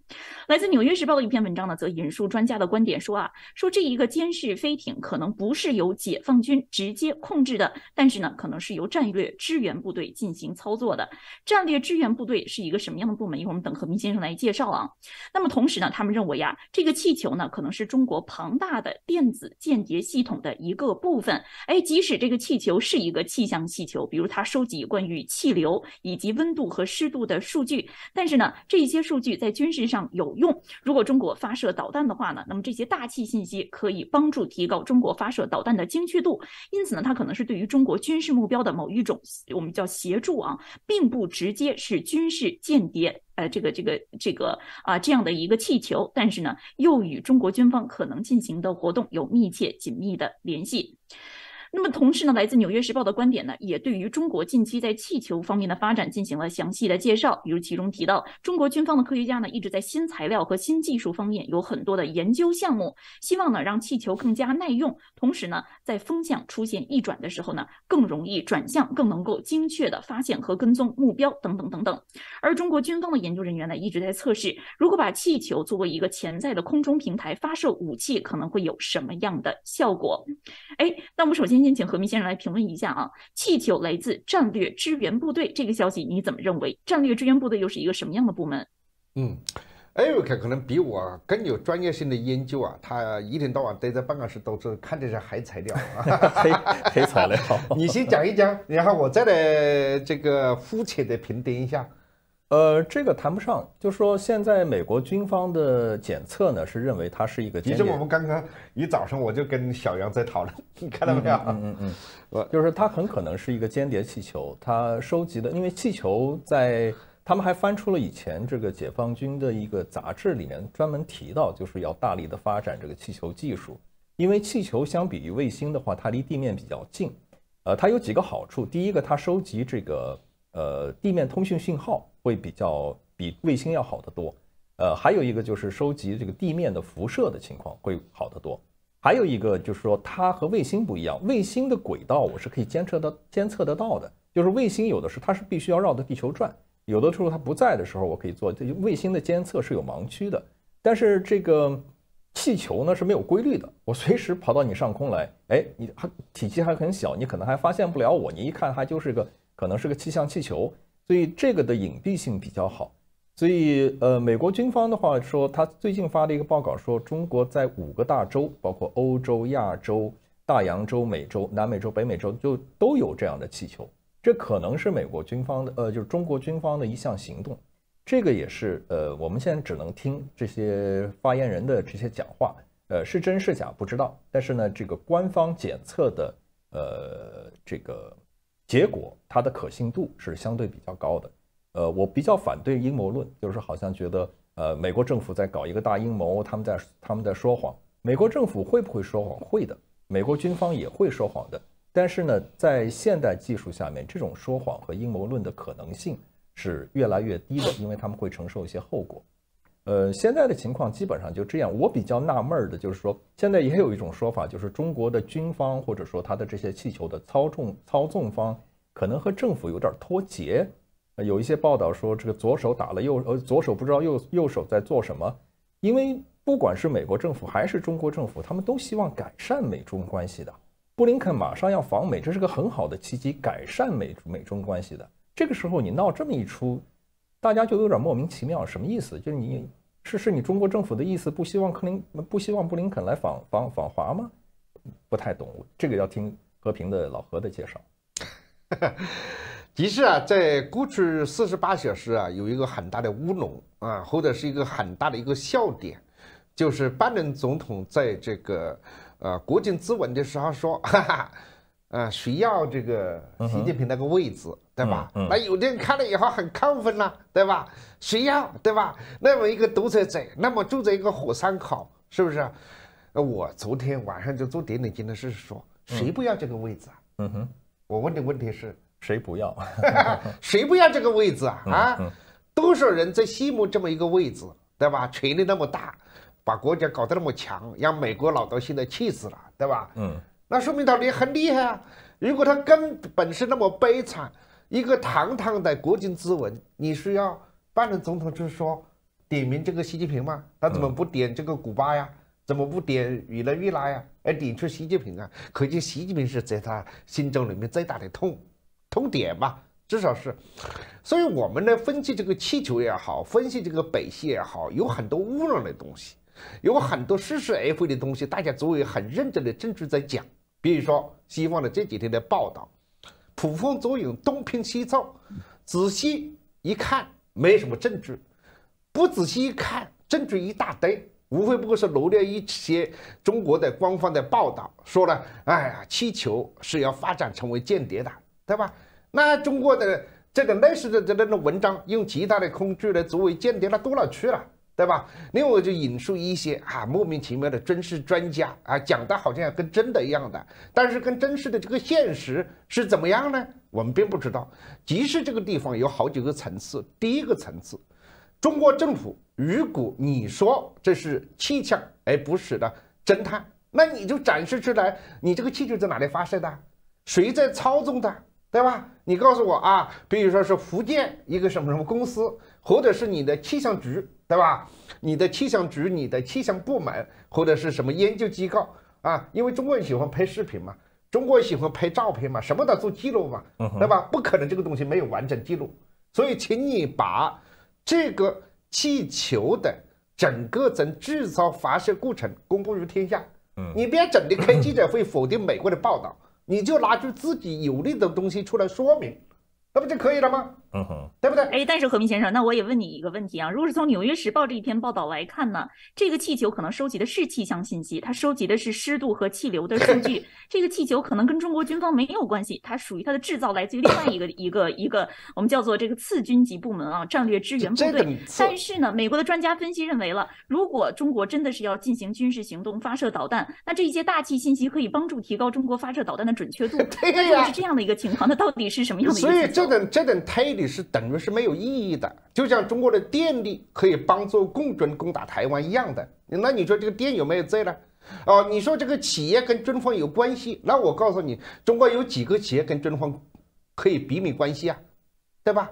A: 来自《纽约时报》的一篇文章呢，则引述专家的观点说啊，说这一个监视飞艇可能不是由解放军直接控制的，但是呢，可能是由战略支援部队进行操作的。战略支援部队是一个什么样的部门？一会儿我们等何平先生来介绍啊。那么同时呢，他们认为呀，这个气球呢，可能是中国庞大的电子间谍系统的一。各部分，哎，即使这个气球是一个气象气球，比如它收集关于气流以及温度和湿度的数据，但是呢，这些数据在军事上有用。如果中国发射导弹的话呢，那么这些大气信息可以帮助提高中国发射导弹的精确度。因此呢，它可能是对于中国军事目标的某一种我们叫协助啊，并不直接是军事间谍。呃，这个、这个、这个啊，这样的一个气球，但是呢，又与中国军方可能进行的活动有密切、紧密的联系。那么同时呢，来自《纽约时报》的观点呢，也对于中国近期在气球方面的发展进行了详细的介绍。比如其中提到，中国军方的科学家呢，一直在新材料和新技术方面有很多的研究项目，希望呢让气球更加耐用，同时呢，在风向出现逆转的时候呢，更容易转向，更能够精确的发现和跟踪目标等等等等。而中国军方的研究人员呢，一直在测试，如果把气球作为一个潜在的空中平台，发射武器可能会有什么样的效果？哎，那我们首先。先请何明先生来评论一下啊！气球来自战略支援部队这个消息你怎么认为？战略支援部队又是一个什么样的部门？嗯，
C: 艾瑞克可能比我更有专业性的研究啊，他一天到晚待在办公室都是看这些黑材料，[LAUGHS] 黑材料。[LAUGHS] 你先讲一讲，然后我再来这个肤浅的评定一下。呃，这个
B: 谈不上，就说现在美国军方的检测呢，是认为它是一个。其实我们刚刚一早上，我就跟小杨在讨论，你看到没有？嗯嗯嗯，[LAUGHS] 我就是它很可能是一个间谍气球，它收集的，因为气球在他们还翻出了以前这个解放军的一个杂志里面专门提到，就是要大力的发展这个气球技术，因为气球相比于卫星的话，它离地面比较近，呃，它有几个好处，第一个它收集这个。呃，地面通讯信号会比较比卫星要好得多，呃，还有一个就是收集这个地面的辐射的情况会好得多，还有一个就是说它和卫星不一样，卫星的轨道我是可以监测到、监测得到的，就是卫星有的时候它是必须要绕着地球转，有的时候它不在的时候我可以做，就卫星的监测是有盲区的，但是这个气球呢是没有规律的，我随时跑到你上空来，哎，你还体积还很小，你可能还发现不了我，你一看它就是个。可能是个气象气球，所以这个的隐蔽性比较好。所以，呃，美国军方的话说，他最近发了一个报告，说中国在五个大洲，包括欧洲、亚洲、大洋洲、美洲、南美洲、北美洲，就都有这样的气球。这可能是美国军方的，呃，就是中国军方的一项行动。这个也是，呃，我们现在只能听这些发言人的这些讲话，呃，是真是假不知道。但是呢，这个官方检测的，呃，这个。结果，它的可信度是相对比较高的。呃，我比较反对阴谋论，就是好像觉得，呃，美国政府在搞一个大阴谋，他们在他们在说谎。美国政府会不会说谎？会的，美国军方也会说谎的。但是呢，在现代技术下面，这种说谎和阴谋论的可能性是越来越低的，因为他们会承受一些后果。呃，现在的情况基本上就这样。我比较纳闷儿的，就是说，现在也有一种说法，就是中国的军方或者说他的这些气球的操纵操纵方，可能和政府有点脱节。有一些报道说，这个左手打了右，呃，左手不知道右右手在做什么。因为不管是美国政府还是中国政府，他们都希望改善美中关系的。布林肯马上要访美，这是个很好的契机，改善美美中关系的。这个时候你闹这么一出。大家就有点莫名其妙，什么意思？就是你是是你中国政府的意思，不希望克林不希望布林肯来访访访华吗？不太懂，这个要听和平的老何的介绍。
C: 其 [LAUGHS] 实啊，在过去四十八小时啊，有一个很大的乌龙啊，或者是一个很大的一个笑点，就是拜登总统在这个呃国境致文的时候说，哈哈，啊，谁要这个习近平那个位置。对吧？那有的人看了以后很亢奋呐，对吧？谁要？对吧？那么一个独裁者，那么住在一个火山口，是不是？那我昨天晚上就做点点睛的事，说，谁不要这个位置啊？嗯哼，我问的问题是谁不要？[LAUGHS] 谁不要这个位置啊？啊？多少人在羡慕这么一个位置，对吧？权力那么大，把国家搞得那么强，让美国老东现都气死了，对吧？嗯，那说明他也很厉害啊。如果他根本是那么悲惨。一个堂堂的国军之文，你是要拜登总统就说点名这个习近平吗？他怎么不点这个古巴呀？怎么不点雨拉瑞拉呀？哎，点出习近平啊！可见习近平是在他心中里面最大的痛痛点吧，至少是。所以，我们呢，分析这个气球也好，分析这个北溪也好，有很多污染的东西，有很多似是而非的东西，大家作为很认真的证据在讲。比如说西方的这几天的报道。捕风捉影，东拼西凑，仔细一看没什么证据，不仔细一看证据一大堆，无非不过是罗列一些中国的官方的报道，说了，哎呀，气球是要发展成为间谍的，对吧？那中国的这个类似的这种文章，用其他的恐具来作为间谍，那多了去了。对吧？另外，就引述一些啊莫名其妙的军事专家啊，讲的好像跟真的一样的，但是跟真实的这个现实是怎么样呢？我们并不知道。即使这个地方有好几个层次，第一个层次，中国政府，如果你说这是气枪，而不是的，侦探，那你就展示出来，你这个气球在哪里发射的？谁在操纵的？对吧？你告诉我啊，比如说是福建一个什么什么公司，或者是你的气象局，对吧？你的气象局、你的气象部门，或者是什么研究机构啊？因为中国人喜欢拍视频嘛，中国人喜欢拍照片嘛，什么都做记录嘛，对吧？不可能这个东西没有完整记录，所以请你把这个气球的整个从制造、发射过程公布于天下。嗯，你别整的开记者会否定美国的报道。你就拿出自己有利的东西出来说明，
A: 那不就可以了吗？嗯哼，对不对？哎，但是何明先生，那我也问你一个问题啊。如果是从《纽约时报》这一篇报道来看呢，这个气球可能收集的是气象信息，它收集的是湿度和气流的数据。[LAUGHS] 这个气球可能跟中国军方没有关系，它属于它的制造来自于另外一个一个一个我们叫做这个次军级部门啊，战略支援部队。但是呢，美国的专家分析认为了，如果中国真的是要进行军事行动，发射导弹，那这一些大气信息可以帮助提高中国发射导弹的准确度。[LAUGHS] 对呀，就是这样的一个情况。那到底是什么样的？所以这
C: 种这种推理。是等于是没有意义的，就像中国的电力可以帮助共军攻打台湾一样的，那你说这个电有没有罪呢？哦，你说这个企业跟军方有关系，那我告诉你，中国有几个企业跟军方可以比美关系啊，对吧？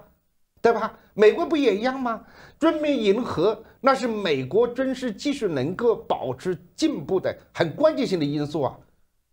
C: 对吧？美国不也一样吗？军民融合那是美国军事技术能够保持进步的很关键性的因素啊，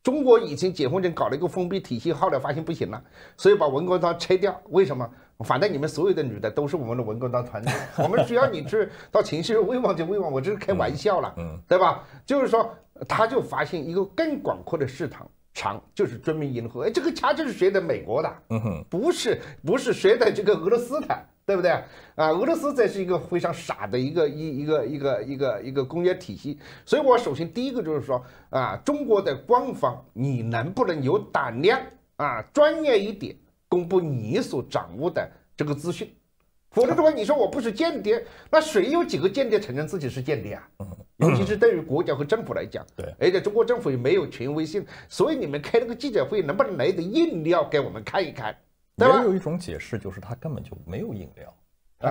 C: 中国以前解放军搞了一个封闭体系，后来发现不行了，所以把文革厂拆掉，为什么？反正你们所有的女的都是我们的文工团团长，[LAUGHS] 我们需要你去到情绪慰问就慰问，我这是开玩笑了，对吧？就是说，他就发现一个更广阔的市场，场就是全民银合，哎，这个恰就是学的美国的，嗯哼，不是不是学的这个俄罗斯的，对不对？啊，俄罗斯这是一个非常傻的一个一一个一个一个一个工业体系。所以我首先第一个就是说啊，中国的官方，你能不能有胆量啊，专业一点？公布你所掌握的这个资讯，否则的话，你说我不是间谍，那谁有几个间谍承认自己是间谍啊？尤其是对于国家和政府来讲，对，而且中国政府也没有权威性，所以你们开那个记者会，能不能来点硬料给我们看一看？
B: 也有一种解释，就是他根本就没有硬料。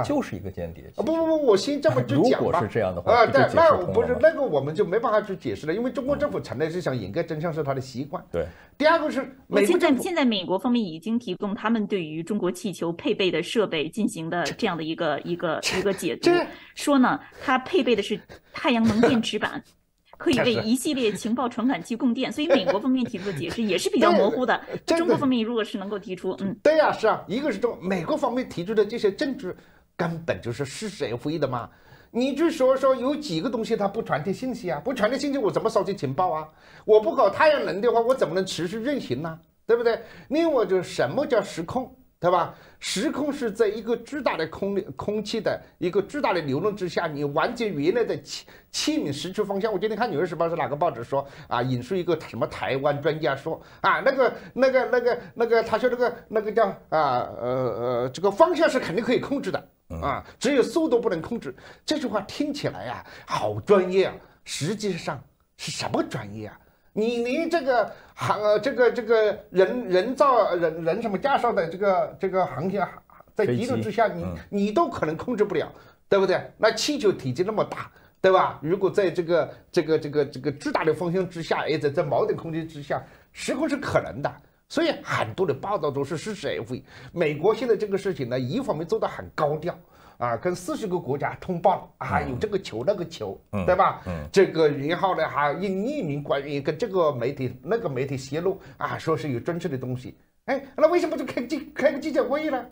B: 就是一个间谍。啊
C: 不不不，我先这么去讲吧。如果是这样的话，啊对，那我不是那个我们就没办法去解释了，因为中国政府从来是想掩盖真相是他的习惯。对。
A: 第二个是，现在现在美国方面已经提供他们对于中国气球配备的设备进行的这样的一个 [LAUGHS] 一个一个解读，说呢，它配备的是太阳能电池板，
D: [LAUGHS] 可以为一
A: 系列情报传感器供电，所以美国方面提出的解释也是比较模糊的。中国方面如果是能够提出，
C: 嗯。对呀是啊，一个是中美国方面提出的这些证据。根本就是是谁会的嘛？你就说说有几个东西它不传递信息啊？不传递信息我怎么收集情报啊？我不搞太阳能的话，我怎么能持续运行呢？对不对？另外就是什么叫失控，对吧？失控是在一个巨大的空空气的一个巨大的流动之下，你完全原来的器器皿失去方向。我今天看《纽约时报》是哪个报纸说啊？引述一个什么台湾专家说啊？那个那个那个那个他说那个那个叫啊呃呃这个方向是肯定可以控制的。啊，只有速度不能控制，这句话听起来呀，好专业啊。实际上是什么专业啊？你连这个航，这个这个人人造人人什么架上的这个这个航线，在极端之下，你你都可能控制不了，对不对？那气球体积那么大，对吧？如果在这个这个这个这个巨大的风向之下，哎，在在矛盾空间之下，时空是可能的。所以很多的报道都是事实而非。美国现在这个事情呢，一方面做得很高调，啊，跟四十个国家通报，啊，有这个球那个球，对吧？这个然后呢，还用匿名官员跟这个媒体、那个媒体泄露，啊，说是有真实的东西。哎，那为什么就开记开个记者会呢？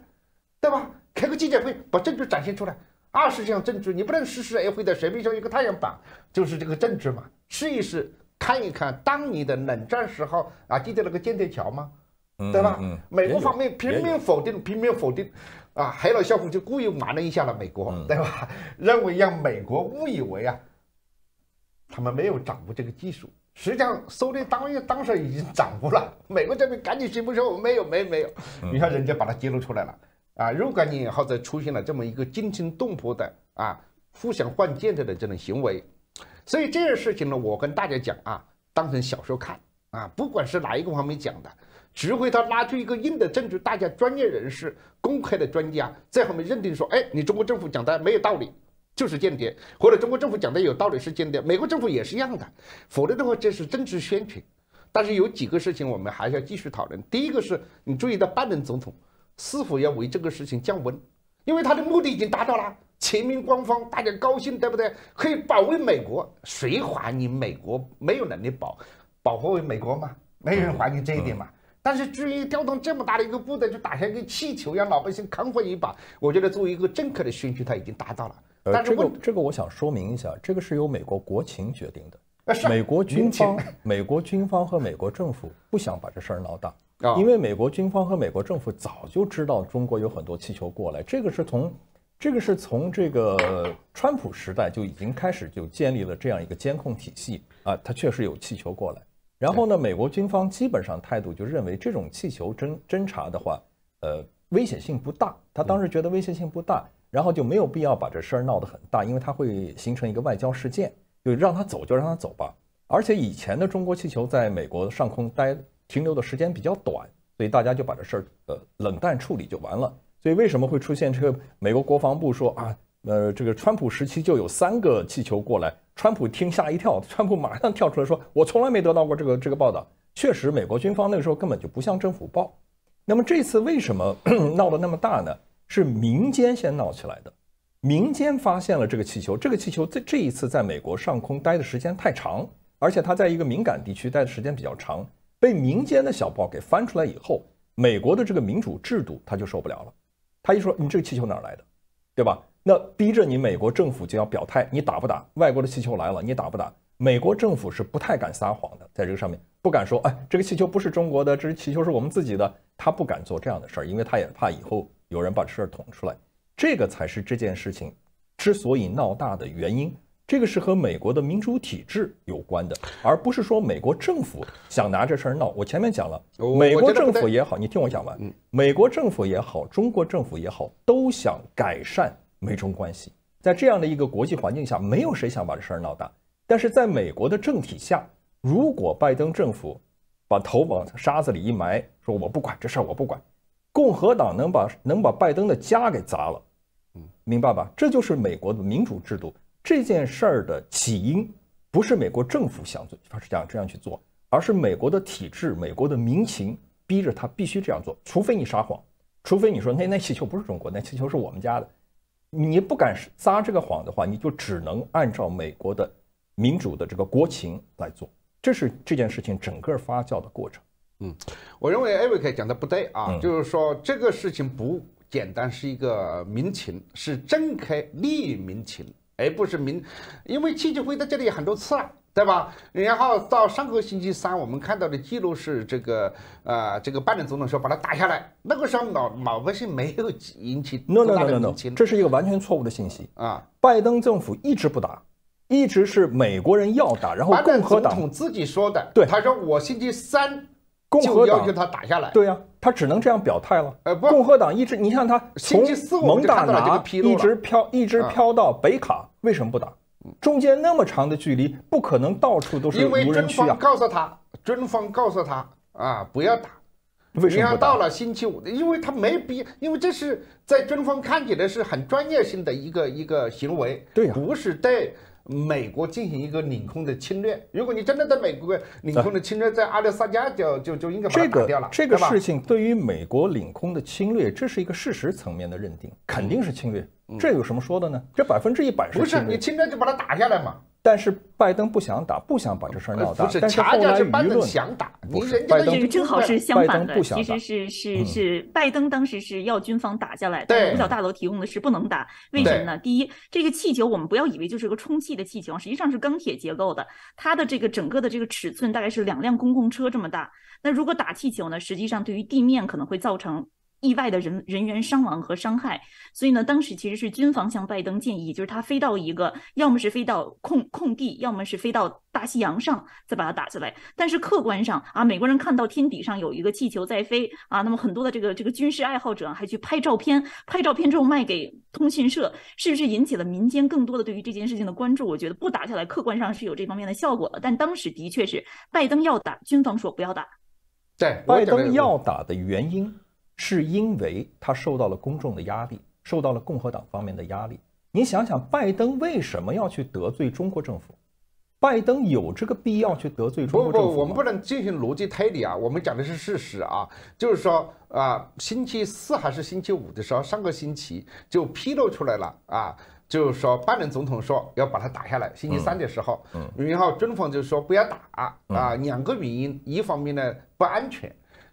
C: 对吧？开个记者会把证据展现出来，二十项证据，你不能事事而非的随便上一个太阳板，就是这个证据嘛？试一试。看一看当年的冷战时候啊，记得那个金特桥吗？对吧？美国方面拼命否定，拼命否定，啊，黑老校夫就故意瞒了一下了美国，对吧？认为让美国误以为啊，他们没有掌握这个技术，实际上苏联当月当时已经掌握了。[LAUGHS] 美国这边赶紧宣布说我有，没有，没没有。你看人家把它揭露出来了，啊，如果你后，再出现了这么一个惊心动魄的啊，互相换舰队的这种行为。所以这件事情呢，我跟大家讲啊，当成小说看啊，不管是哪一个方面讲的，除非他拿出一个硬的证据，大家专业人士、公开的专家在后面认定说，哎，你中国政府讲的没有道理，就是间谍，或者中国政府讲的有道理是间谍，美国政府也是一样的，否则的话这是政治宣传。但是有几个事情我们还是要继续讨论，第一个是你注意到拜登总统是否要为这个事情降温，因为他的目的已经达到了。全民官方，大家高兴，对不对？可以保卫美国，谁还你美国没有能力保，保护美国吗？没有人还你这一点嘛。但是，至于调动这么大的一个部队去打下一个气球，让老百姓扛回一把，我觉得作为一个政客的宣传，他已经达到
B: 了。但是这个这个，我想说明一下，这个是由美国国情决定的。美国军方、[LAUGHS] 美国军方和美国政府不想把这事儿闹大，因为美国军方和美国政府早就知道中国有很多气球过来，这个是从。这个是从这个川普时代就已经开始就建立了这样一个监控体系啊，它确实有气球过来，然后呢，美国军方基本上态度就认为这种气球侦侦查的话，呃，危险性不大，他当时觉得危险性不大，然后就没有必要把这事儿闹得很大，因为它会形成一个外交事件，就让他走就让他走吧。而且以前的中国气球在美国上空待停留的时间比较短，所以大家就把这事儿呃冷淡处理就完了。所以为什么会出现这个？美国国防部说啊，呃，这个川普时期就有三个气球过来，川普听吓一跳，川普马上跳出来说，我从来没得到过这个这个报道。确实，美国军方那个时候根本就不向政府报。那么这次为什么 [CLEARS THROAT] 闹得那么大呢？是民间先闹起来的，民间发现了这个气球，这个气球在这一次在美国上空待的时间太长，而且它在一个敏感地区待的时间比较长，被民间的小报给翻出来以后，美国的这个民主制度它就受不了了。他一说你这个气球哪来的，对吧？那逼着你美国政府就要表态，你打不打外国的气球来了，你打不打？美国政府是不太敢撒谎的，在这个上面不敢说，哎，这个气球不是中国的，这气球是我们自己的，他不敢做这样的事儿，因为他也怕以后有人把这事儿捅出来。这个才是这件事情之所以闹大的原因。这个是和美国的民主体制有关的，而不是说美国政府想拿这事儿闹。我前面讲了，美国政府也好，你听我讲完，美国政府也好，中国政府也好，都想改善美中关系。在这样的一个国际环境下，没有谁想把这事儿闹大。但是在美国的政体下，如果拜登政府把头往沙子里一埋，说我不管这事儿，我不管，共和党能把能把拜登的家给砸了，嗯，明白吧？这就是美国的民主制度。这件事儿的起因不是美国政府想做，他是想这样去做，而是美国的体制、美国的民情逼着他必须这样做。除非你撒谎，除非你说那那气球不是中国，那气球是我们家的，你不敢撒这个谎的话，你就只能按照美国的民主的这个国情来做。这是这件事情整个发酵的过程。嗯，
C: 我认为艾维克讲的不对啊，就是说这个事情不简单，是一个民情，是政客利民情。而不是民，因为记者会在这里很多次了，对吧？然后到上个星期三，我们看到的记录是这个，呃，这个拜登总统说把他打下来，那个时候老老百姓没有引起 No no no no，这
B: 是一个完全错误的信息啊！拜登政府一直不打，一直是美国人要打，然后共和党自
C: 己说的，对，他说我星期三。
B: 共和党跟他打下来，对呀，他只能这样表态了。呃，共和党一直，你看他从蒙大拿一直飘，一直飘到北卡，为什么不打？中间那么长的距离，不可能到处都是无人区啊。告
C: 诉他，军方告诉他啊，不要打。你际到了星期五，因为他没必，因为这是在军方看起来是很专业性的一个一个行为，对呀，不是对。美国进行一个领空的侵略，如果你真的在美国领空的侵略，在阿拉斯加就就就应该被打掉了。这个事情
B: 对于美国领空的侵略，这是一个事实层面的认定，肯定是侵略。这有什么说的呢？这百分之一百是侵略，不是你侵略就把它打下来嘛？但是拜登不想打，不想把这事儿闹大，但是后来舆论想打，人拜登正好是相反的。其
A: 实是是是拜登当时是要军方打下来，但五角大楼提供的是不能打。为什么呢？第一，这个气球我们不要以为就是个充气的气球，实际上是钢铁结构的，它的这个整个的这个尺寸大概是两辆公共车这么大。那如果打气球呢，实际上对于地面可能会造成。意外的人人员伤亡和伤害，所以呢，当时其实是军方向拜登建议，就是他飞到一个，要么是飞到空空地，要么是飞到大西洋上，再把它打下来。但是客观上啊，美国人看到天底上有一个气球在飞啊，那么很多的这个这个军事爱好者还去拍照片，拍照片之后卖给通讯社，是不是引起了民间更多的对于这件事情的关注？我觉得不打下来，客观上是有这方面的效果的。但当时的确是拜登要打，军方说不要打。
B: 对，拜登要打的原因。是因为他受到了公众的压力，受到了共和党方面的压力。你想
C: 想，拜登为什么要去得罪中国政府？拜登有这个必要去得罪中国？不不，我们不能进行逻辑推理啊，我们讲的是事实啊。就是说啊，星期四还是星期五的时候，上个星期就披露出来了啊。就是说，拜登总统说要把它打下来。星期三的时候，嗯，然后军方就说不要打啊，两个原因，一方面呢不安全。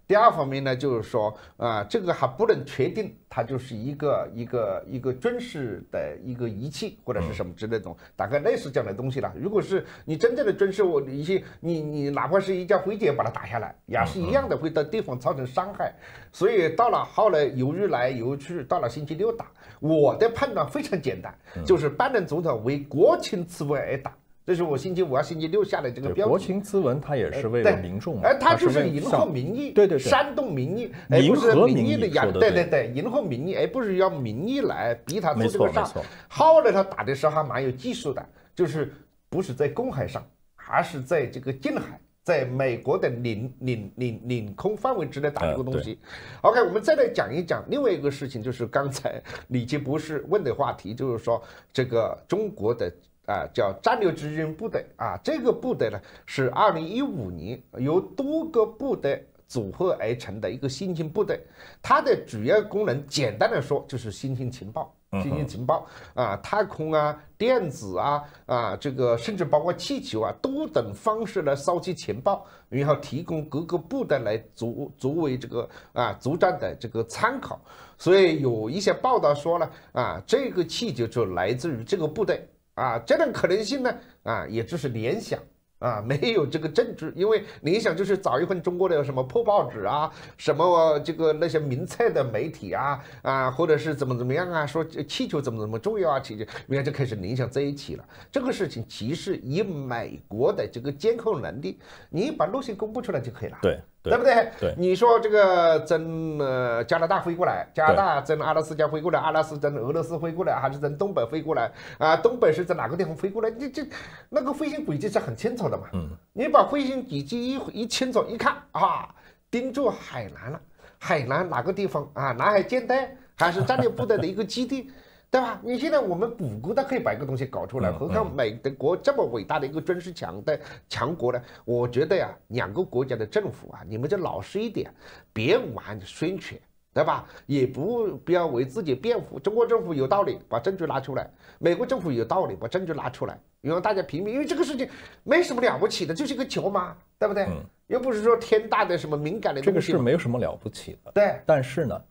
C: 第二方面呢，就是说，啊，这个还不能确定，它就是一个一个一个军事的一个仪器或者是什么之类东，大概类似这样的东西了。如果是你真正的军事我仪器，你你哪怕是一架飞机把它打下来，也是一样的会对对方造成伤害。所以到了后来犹豫来犹豫去，到了星期六打，我的判断非常简单，就是拜登总统为国庆次日而打。这是我星期五、啊、星期六下的这个标。国情咨文，它也是为了民众嘛？它就是迎合民意，对对对，煽动民意，而不是民意的养对对对，迎合民意，而不是要民意来逼他做这个事。儿。后来他打的时候还蛮有技术的，就是不是在公海上，而是在这个近海，在美国的领领领领空范围之内打这个东西。OK，我们再来讲一讲另外一个事情，就是刚才李杰博士问的话题，就是说这个中国的。啊，叫战略支援部队啊，这个部队呢是二零一五年由多个部队组合而成的一个新型部队，它的主要功能简单的说就是新型情报，新型情报啊，太空啊、电子啊啊，这个甚至包括气球啊，多等方式来搜集情报，然后提供各个部队来作作为这个啊作战的这个参考。所以有一些报道说呢，啊，这个气球就来自于这个部队。啊，这种可能性呢，啊，也就是联想，啊，没有这个证据，因为联想就是找一份中国的什么破报纸啊，什么这个那些名菜的媒体啊，啊，或者是怎么怎么样啊，说气球怎么怎么重要啊，气球，人家就开始联想在一起了。这个事情其实以美国的这个监控能力，你把路线公布出来就可以了。对。对不对？对，你说这个从呃加拿大飞过来，加拿大从阿拉斯加飞过来，阿拉斯从俄罗斯飞过来，还是从东北飞过来？啊，东北是在哪个地方飞过来？你这那个飞行轨迹是很清楚的嘛？嗯，你把飞行轨迹一一清楚一看啊，盯住海南了，海南哪个地方啊？南海舰队还是战略部队的一个基地？对吧？你现在我们补国都可以把一个东西搞出来，何况美德国这么伟大的一个军事强的强国呢？我觉得呀，两个国家的政府啊，你们就老实一点，别玩宣传，对吧？也不不要为自己辩护。中国政府有道理，把证据拿出来；美国政府有道理，把证据拿出来，让大家平民，因为这个事情没什么了不起的，就是一个球嘛，对不对？又不是说天大的什么敏感的东西。这个是没
B: 有什么了不起的。对。但是呢，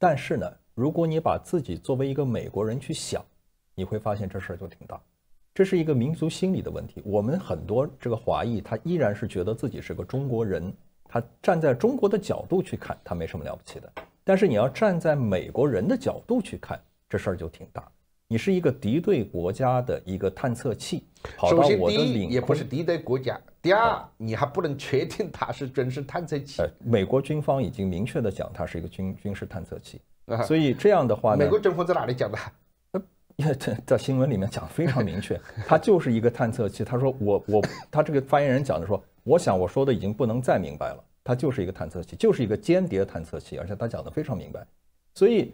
B: 但是呢。如果你把自己作为一个美国人去想，你会发现这事儿就挺大，这是一个民族心理的问题。我们很多这个华裔，他依然是觉得自己是个中国人，他站在中国的角度去看，他没什么了不起的。但是你要站在美国人的角度去看，这事儿就挺大。你是一个敌对国家的一个探测器，跑到我的领首先第一也不是敌对国家，第二你还不能确定它是军事探测器。呃，美国军方已经明确的讲，它是一个军军事探测器。所以这样的话呢，美国政府在哪里讲的？呃，在 [LAUGHS] 在新闻里面讲非常明确，他 [LAUGHS] 就是一个探测器。他说我我他这个发言人讲的说，我想我说的已经不能再明白了，他就是一个探测器，就是一个间谍探测器，而且他讲的非常明白。所以。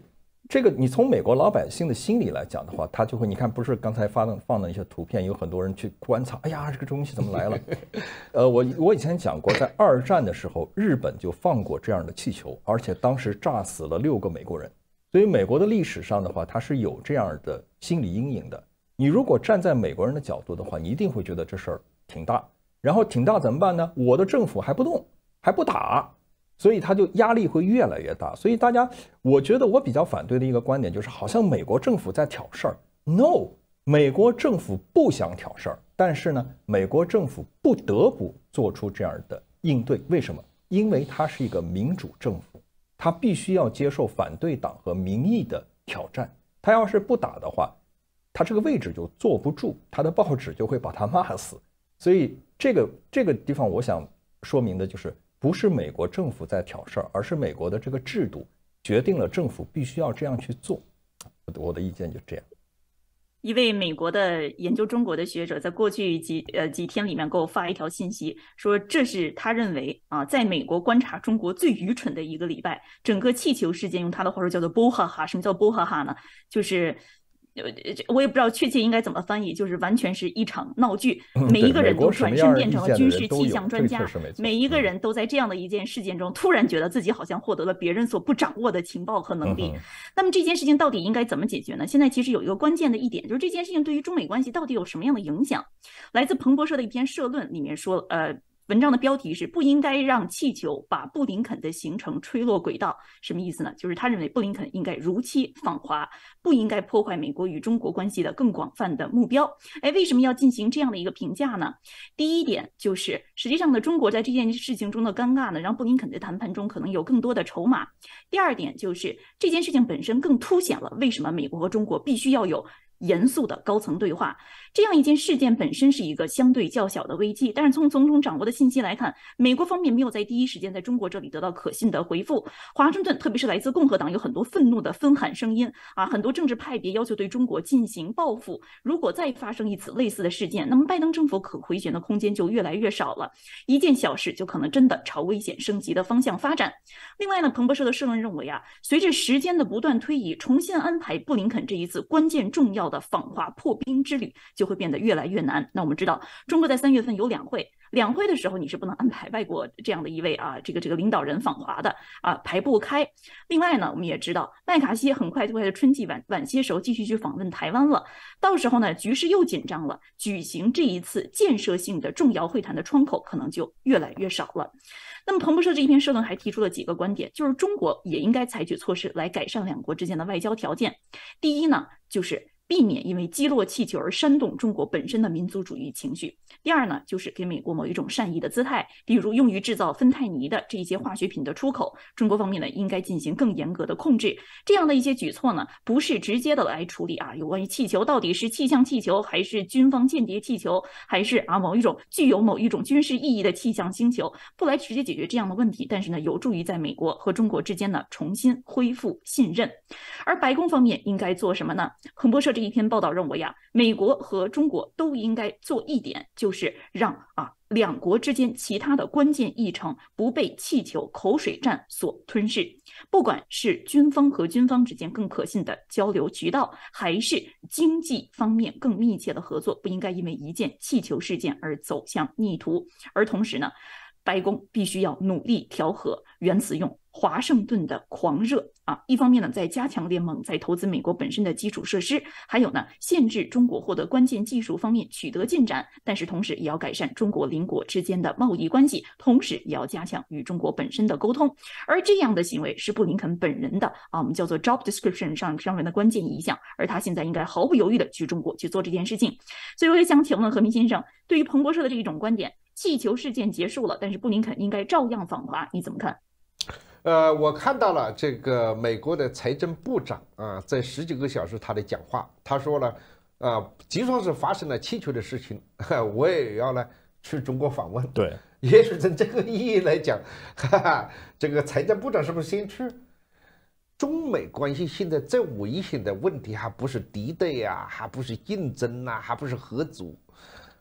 B: 这个你从美国老百姓的心理来讲的话，他就会你看，不是刚才发的放的一些图片，有很多人去观察，哎呀，这个东西怎么来了？[LAUGHS] 呃，我我以前讲过，在二战的时候，日本就放过这样的气球，而且当时炸死了六个美国人。所以美国的历史上的话，它是有这样的心理阴影的。你如果站在美国人的角度的话，你一定会觉得这事儿挺大。然后挺大怎么办呢？我的政府还不动，还不打。所以他就压力会越来越大。所以大家，我觉得我比较反对的一个观点就是，好像美国政府在挑事儿。No，美国政府不想挑事儿，但是呢，美国政府不得不做出这样的应对。为什么？因为它是一个民主政府，它必须要接受反对党和民意的挑战。他要是不打的话，他这个位置就坐不住，他的报纸就会把他骂死。所以这个这个地方，我想说明的就是。不是美国政府在挑事儿，而是美国的这个制度决定了政府必须要这样去做。我的意见就这样。
A: 一位美国的研究中国的学者，在过去几呃几天里面给我发一条信息，说这是他认为啊，在美国观察中国最愚蠢的一个礼拜。整个气球事件，用他的话说叫做“波哈哈”。什么叫“波哈哈”呢？就是。呃，我也不知道确切应该怎么翻译，就是完全是一场闹剧，每一个人都转身变成了军事气象专家，每一个人都在这样的一件事件中突然觉得自己好像获得了别人所不掌握的情报和能力。那么这件事情到底应该怎么解决呢？现在其实有一个关键的一点，就是这件事情对于中美关系到底有什么样的影响？来自彭博社的一篇社论里面说，呃。文章的标题是“不应该让气球把布林肯的行程吹落轨道”，什么意思呢？就是他认为布林肯应该如期访华，不应该破坏美国与中国关系的更广泛的目标。哎，为什么要进行这样的一个评价呢？第一点就是，实际上呢，中国在这件事情中的尴尬呢，让布林肯的谈判中可能有更多的筹码。第二点就是，这件事情本身更凸显了为什么美国和中国必须要有严肃的高层对话。这样一件事件本身是一个相对较小的危机，但是从总统掌握的信息来看，美国方面没有在第一时间在中国这里得到可信的回复。华盛顿，特别是来自共和党，有很多愤怒的愤喊声音啊，很多政治派别要求对中国进行报复。如果再发生一次类似的事件，那么拜登政府可回旋的空间就越来越少了，一件小事就可能真的朝危险升级的方向发展。另外呢，彭博社的社论认为啊，随着时间的不断推移，重新安排布林肯这一次关键重要的访华破冰之旅。就会变得越来越难。那我们知道，中国在三月份有两会，两会的时候你是不能安排外国这样的一位啊，这个这个领导人访华的啊排不开。另外呢，我们也知道，麦卡锡很快就会在春季晚晚些时候继续去访问台湾了，到时候呢局势又紧张了，举行这一次建设性的重要会谈的窗口可能就越来越少了。那么，彭博社这一篇社论还提出了几个观点，就是中国也应该采取措施来改善两国之间的外交条件。第一呢，就是。避免因为击落气球而煽动中国本身的民族主义情绪。第二呢，就是给美国某一种善意的姿态，比如用于制造芬太尼的这一些化学品的出口，中国方面呢应该进行更严格的控制。这样的一些举措呢，不是直接的来处理啊，有关于气球到底是气象气球还是军方间谍气球，还是啊某一种具有某一种军事意义的气象星球，不来直接解决这样的问题，但是呢，有助于在美国和中国之间呢重新恢复信任。而白宫方面应该做什么呢？彭博社。一篇报道认为啊，美国和中国都应该做一点，就是让啊两国之间其他的关键议程不被气球口水战所吞噬。不管是军方和军方之间更可信的交流渠道，还是经济方面更密切的合作，不应该因为一件气球事件而走向逆途。而同时呢，白宫必须要努力调和原子用。华盛顿的狂热啊，一方面呢，在加强联盟，在投资美国本身的基础设施，还有呢，限制中国获得关键技术方面取得进展。但是同时，也要改善中国邻国之间的贸易关系，同时也要加强与中国本身的沟通。而这样的行为是布林肯本人的啊，我们叫做 job description 上上面的关键一项。而他现在应该毫不犹豫的去中国去做这件事情。所以我也想请问何明先生，对于彭博社的这一种观点，气球事件结束了，但是布林肯应该照样访华，你怎么看？
C: 呃，我看到了这个美国的财政部长啊，在十几个小时他的讲话，他说了，啊，即使是发生了气球的事情，[LAUGHS] 我也要呢去中国访问。对，[LAUGHS] 也许从这个意义来讲，哈哈，这个财政部长是不是先去？中美关系现在最危险的问题还不是敌对呀，还不是竞争呐，还不是合作？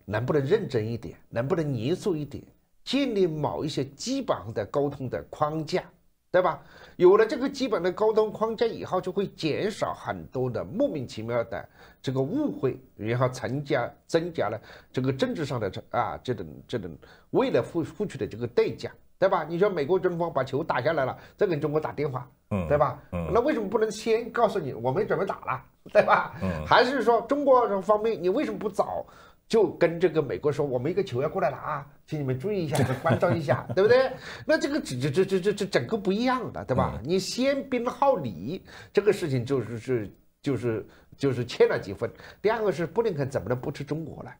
C: 能不能认真一点？能不能严肃一点？建立某一些基本上的沟通的框架？对吧？有了这个基本的沟通框架以后，就会减少很多的莫名其妙的这个误会，然后增加增加了这个政治上的这啊这种这种为了付付出的这个代价，对吧？你说美国军方把球打下来了，再给中国打电话，嗯，对吧？嗯，那为什么不能先告诉你我们准备打了，对吧？嗯，还是说中国方面你为什么不早？就跟这个美国说，我们一个球要过来了啊，请你们注意一下，关照一下，[LAUGHS] 对不对？那这个这这这这这这整个不一样的，对吧？你先兵后礼，这个事情就是是就是就是欠了几分。第二个是布林肯怎么能不吃中国呢？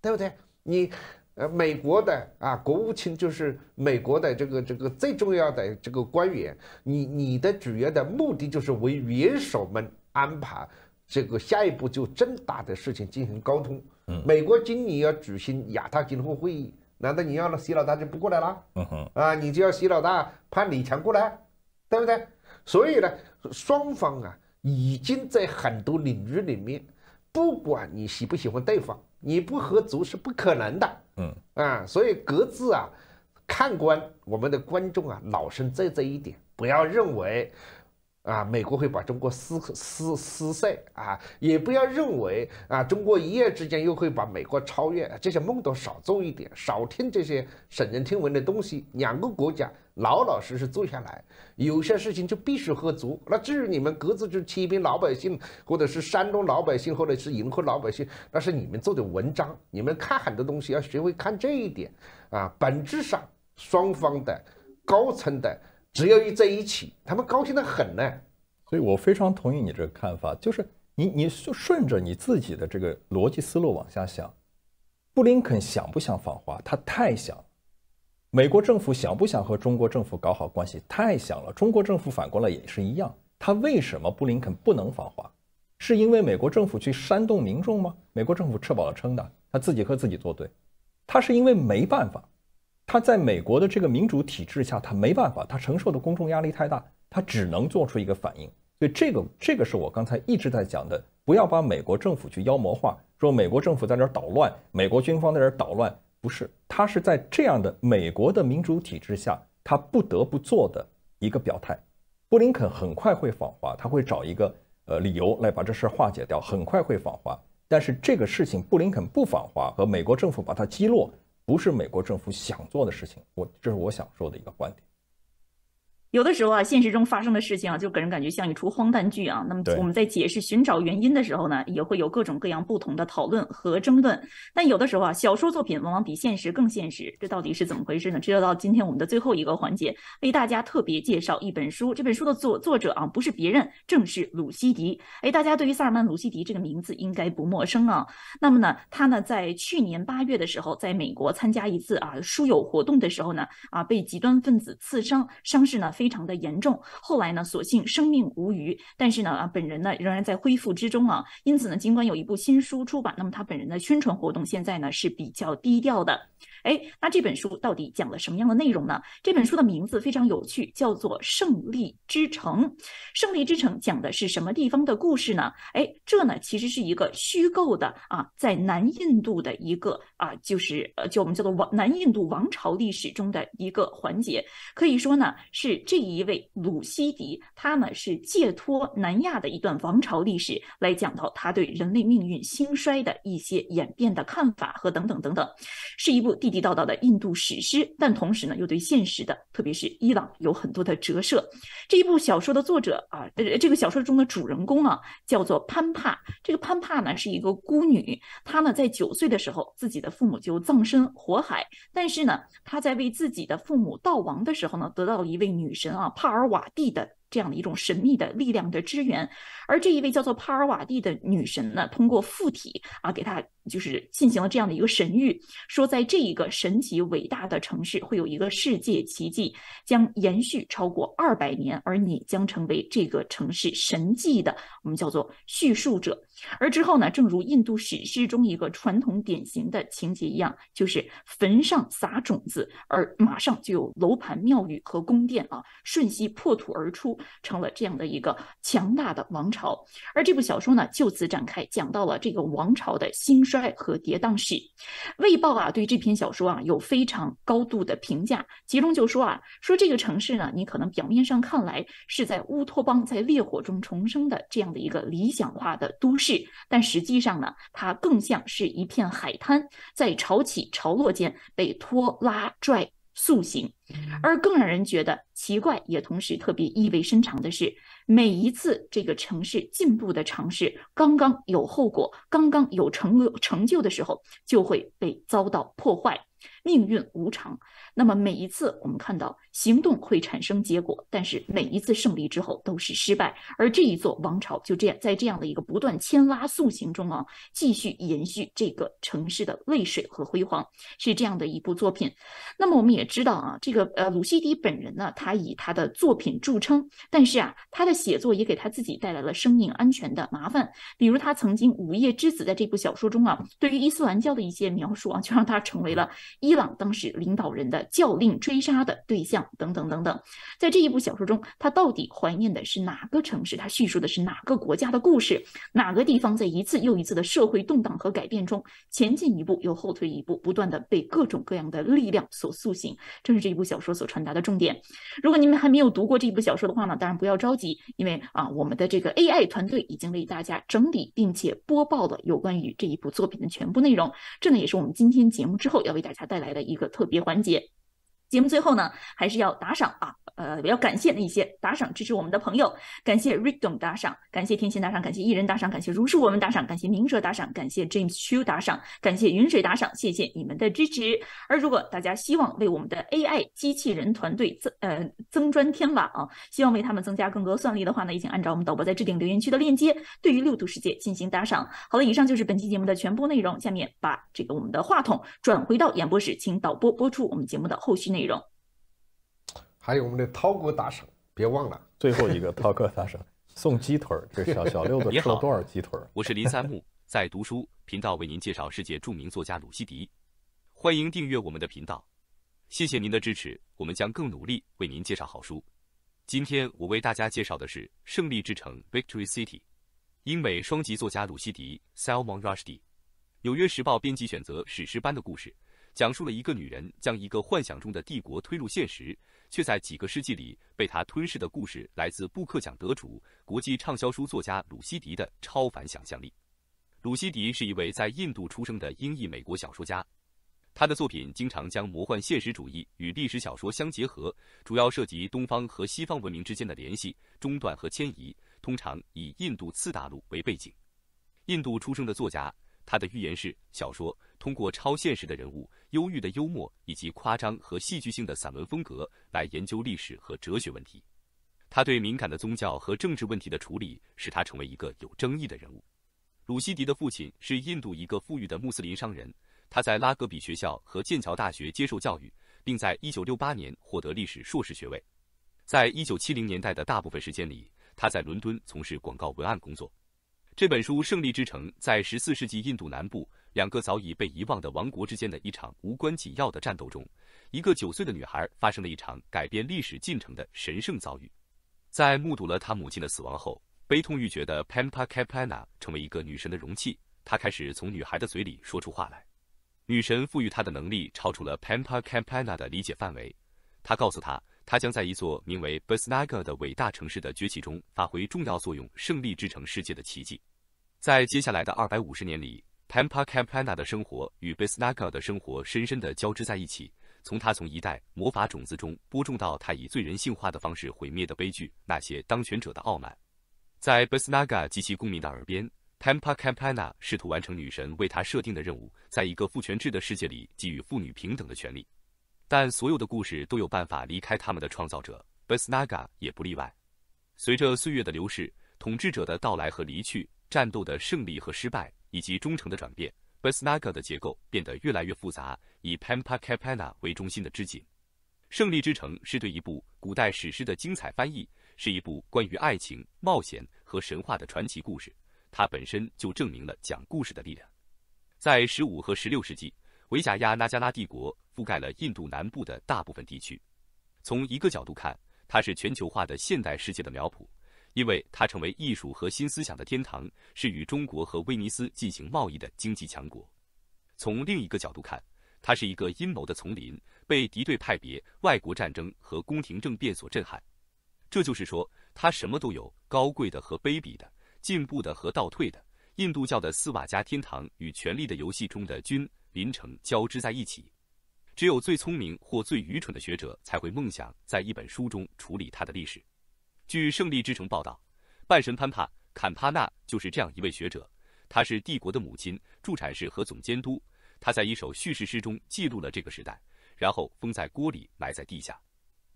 C: 对不对？你呃，美国的啊，国务卿就是美国的这个这个最重要的这个官员，你你的主要的目的就是为元首们安排这个下一步就正大的事情进行沟通。美国今年要举行亚太经合会议，难道你让习老大就不过来了？嗯哼，啊，你就要习老大派李强过来，对不对？所以呢，双方啊，已经在很多领域里面，不管你喜不喜欢对方，你不合作是不可能的。嗯，啊，所以各自啊，看官，我们的观众啊，老生在这一点，不要认为。啊，美国会把中国撕撕撕碎啊！也不要认为啊，中国一夜之间又会把美国超越，这些梦都少做一点，少听这些耸人听闻的东西。两个国家老老实实坐下来，有些事情就必须喝足。那至于你们各自去欺骗老百姓，或者是煽动老百姓，或者是迎合老百姓，那是你们做的文章。你们看很多东西要学会看这一点啊，本质上双方的高层的。只要一在一起，他们高兴的很呢。
B: 所以我非常同意你这个看法，就是你你就顺着你自己的这个逻辑思路往下想。布林肯想不想访华？他太想。美国政府想不想和中国政府搞好关系？太想了。中国政府反过来也是一样。他为什么布林肯不能访华？是因为美国政府去煽动民众吗？美国政府吃饱了撑的，他自己和自己作对。他是因为没办法。他在美国的这个民主体制下，他没办法，他承受的公众压力太大，他只能做出一个反应。所以这个，这个是我刚才一直在讲的，不要把美国政府去妖魔化，说美国政府在这儿捣乱，美国军方在这儿捣乱，不是，他是在这样的美国的民主体制下，他不得不做的一个表态。布林肯很快会访华，他会找一个呃理由来把这事儿化解掉，很快会访华。但是这个事情，布林肯不访华和美国政府把他击落。不是美国政府想做的事情，我这是我想说的一个观点。
A: 有的时候啊，现实中发生的事情啊，就给人感觉像一出荒诞剧啊。那么我们在解释寻找原因的时候呢，也会有各种各样不同的讨论和争论。但有的时候啊，小说作品往往比现实更现实，这到底是怎么回事呢？这就到今天我们的最后一个环节，为大家特别介绍一本书。这本书的作作者啊，不是别人，正是鲁西迪。哎，大家对于萨尔曼·鲁西迪这个名字应该不陌生啊。那么呢，他呢，在去年八月的时候，在美国参加一次啊书友活动的时候呢，啊，被极端分子刺伤，伤势呢非。非常的严重，后来呢，所幸生命无虞，但是呢，啊，本人呢仍然在恢复之中啊。因此呢，尽管有一部新书出版，那么他本人的宣传活动现在呢是比较低调的。哎，那这本书到底讲了什么样的内容呢？这本书的名字非常有趣，叫做《胜利之城》。《胜利之城》讲的是什么地方的故事呢？哎，这呢其实是一个虚构的啊，在南印度的一个。啊，就是呃，就我们叫做王南印度王朝历史中的一个环节，可以说呢，是这一位鲁西迪，他呢是借托南亚的一段王朝历史来讲到他对人类命运兴衰的一些演变的看法和等等等等，是一部地地道道的印度史诗，但同时呢又对现实的，特别是伊朗有很多的折射。这一部小说的作者啊，呃，这个小说中的主人公呢叫做潘帕，这个潘帕呢是一个孤女，她呢在九岁的时候自己的。父母就葬身火海，但是呢，他在为自己的父母悼亡的时候呢，得到了一位女神啊，帕尔瓦蒂的。这样的一种神秘的力量的支援，而这一位叫做帕尔瓦蒂的女神呢，通过附体啊，给她就是进行了这样的一个神谕，说在这一个神奇伟大的城市会有一个世界奇迹，将延续超过二百年，而你将成为这个城市神迹的我们叫做叙述者。而之后呢，正如印度史诗中一个传统典型的情节一样，就是坟上撒种子，而马上就有楼盘、庙宇和宫殿啊，瞬息破土而出。成了这样的一个强大的王朝，而这部小说呢，就此展开，讲到了这个王朝的兴衰和跌宕史。《卫报》啊，对这篇小说啊，有非常高度的评价，其中就说啊，说这个城市呢，你可能表面上看来是在乌托邦，在烈火中重生的这样的一个理想化的都市，但实际上呢，它更像是一片海滩，在潮起潮落间被拖拉拽。塑形，而更让人觉得奇怪，也同时特别意味深长的是，每一次这个城市进步的尝试，刚刚有后果，刚刚有成成就的时候，就会被遭到破坏。命运无常，那么每一次我们看到行动会产生结果，但是每一次胜利之后都是失败。而这一座王朝就这样在这样的一个不断牵拉塑形中啊，继续延续这个城市的泪水和辉煌，是这样的一部作品。那么我们也知道啊，这个呃鲁西迪本人呢，他以他的作品著称，但是啊，他的写作也给他自己带来了生命安全的麻烦。比如他曾经《午夜之子》在这部小说中啊，对于伊斯兰教的一些描述啊，就让他成为了伊。朗当时领导人的教令、追杀的对象等等等等，在这一部小说中，他到底怀念的是哪个城市？他叙述的是哪个国家的故事？哪个地方在一次又一次的社会动荡和改变中前进一步又后退一步，不断的被各种各样的力量所塑形？正是这一部小说所传达的重点。如果你们还没有读过这一部小说的话呢，当然不要着急，因为啊，我们的这个 AI 团队已经为大家整理并且播报了有关于这一部作品的全部内容。这呢，也是我们今天节目之后要为大家带来。来的一个特别环节。节目最后呢，还是要打赏啊，呃，要感谢那些打赏支持我们的朋友，感谢 Ridom 打赏，感谢天仙打赏，感谢艺人打赏，感谢如是我们打赏，感谢明哲打赏，感谢 James Chu 打赏，感谢云水打赏，谢谢你们的支持。而如果大家希望为我们的 AI 机器人团队增呃增砖添瓦，啊，希望为他们增加更多算力的话呢，也请按照我们导播在置顶留言区的链接，对于六度世界进行打赏。好了，以上就是本期节目的全部内容，下面把这个我们的话筒转回到演播室，请导播播出我们节目的后续。内容，
C: 还有我们的涛哥大神，别忘了最后一个涛哥大
B: 神 [LAUGHS] 送鸡腿儿。这小小六子 [LAUGHS] 吃了多少鸡腿儿？
D: 我是林三木，在读书频道为您介绍世界著名作家鲁西迪。欢迎订阅我们的频道，谢谢您的支持，我们将更努力为您介绍好书。今天我为大家介绍的是《胜利之城》（Victory City），英美双极作家鲁西迪 （Salman Rushdie），《纽约时报》编辑选择，史诗般的故事。讲述了一个女人将一个幻想中的帝国推入现实，却在几个世纪里被她吞噬的故事。来自布克奖得主、国际畅销书作家鲁西迪的超凡想象力。鲁西迪是一位在印度出生的英裔美国小说家，他的作品经常将魔幻现实主义与历史小说相结合，主要涉及东方和西方文明之间的联系、中断和迁移，通常以印度次大陆为背景。印度出生的作家，他的寓言是小说通过超现实的人物。忧郁的幽默以及夸张和戏剧性的散文风格来研究历史和哲学问题。他对敏感的宗教和政治问题的处理使他成为一个有争议的人物。鲁西迪的父亲是印度一个富裕的穆斯林商人。他在拉格比学校和剑桥大学接受教育，并在1968年获得历史硕士学位。在一九七零年代的大部分时间里，他在伦敦从事广告文案工作。这本书《胜利之城》在十四世纪印度南部。两个早已被遗忘的王国之间的一场无关紧要的战斗中，一个九岁的女孩发生了一场改变历史进程的神圣遭遇。在目睹了她母亲的死亡后，悲痛欲绝的 Pampa c a p a n a 成为一个女神的容器。她开始从女孩的嘴里说出话来。女神赋予她的能力超出了 Pampa c a p a n a 的理解范围。她告诉她，她将在一座名为 Besnaga 的伟大城市的崛起中发挥重要作用，胜利之城世界的奇迹。在接下来的二百五十年里。Pampa Campana 的生活与 Besnaga 的生活深深地交织在一起。从他从一代魔法种子中播种，到他以最人性化的方式毁灭的悲剧，那些当权者的傲慢，在 Besnaga 及其公民的耳边，Pampa Campana 试图完成女神为他设定的任务，在一个父权制的世界里给予妇女平等的权利。但所有的故事都有办法离开他们的创造者，Besnaga 也不例外。随着岁月的流逝，统治者的到来和离去，战斗的胜利和失败。以及忠诚的转变，Basnaga 的结构变得越来越复杂，以 Pampa Capena 为中心的织锦。胜利之城是对一部古代史诗的精彩翻译，是一部关于爱情、冒险和神话的传奇故事。它本身就证明了讲故事的力量。在十五和十六世纪，维贾亚纳加拉帝国覆盖了印度南部的大部分地区。从一个角度看，它是全球化的现代世界的苗圃。因为它成为艺术和新思想的天堂，是与中国和威尼斯进行贸易的经济强国。从另一个角度看，它是一个阴谋的丛林，被敌对派别、外国战争和宫廷政变所震撼。这就是说，它什么都有：高贵的和卑鄙的，进步的和倒退的。印度教的斯瓦加天堂与权力的游戏中的君临城交织在一起。只有最聪明或最愚蠢的学者才会梦想在一本书中处理它的历史。据《胜利之城》报道，半神潘帕坎帕纳就是这样一位学者。他是帝国的母亲、助产士和总监督。他在一首叙事诗中记录了这个时代，然后封在锅里埋在地下。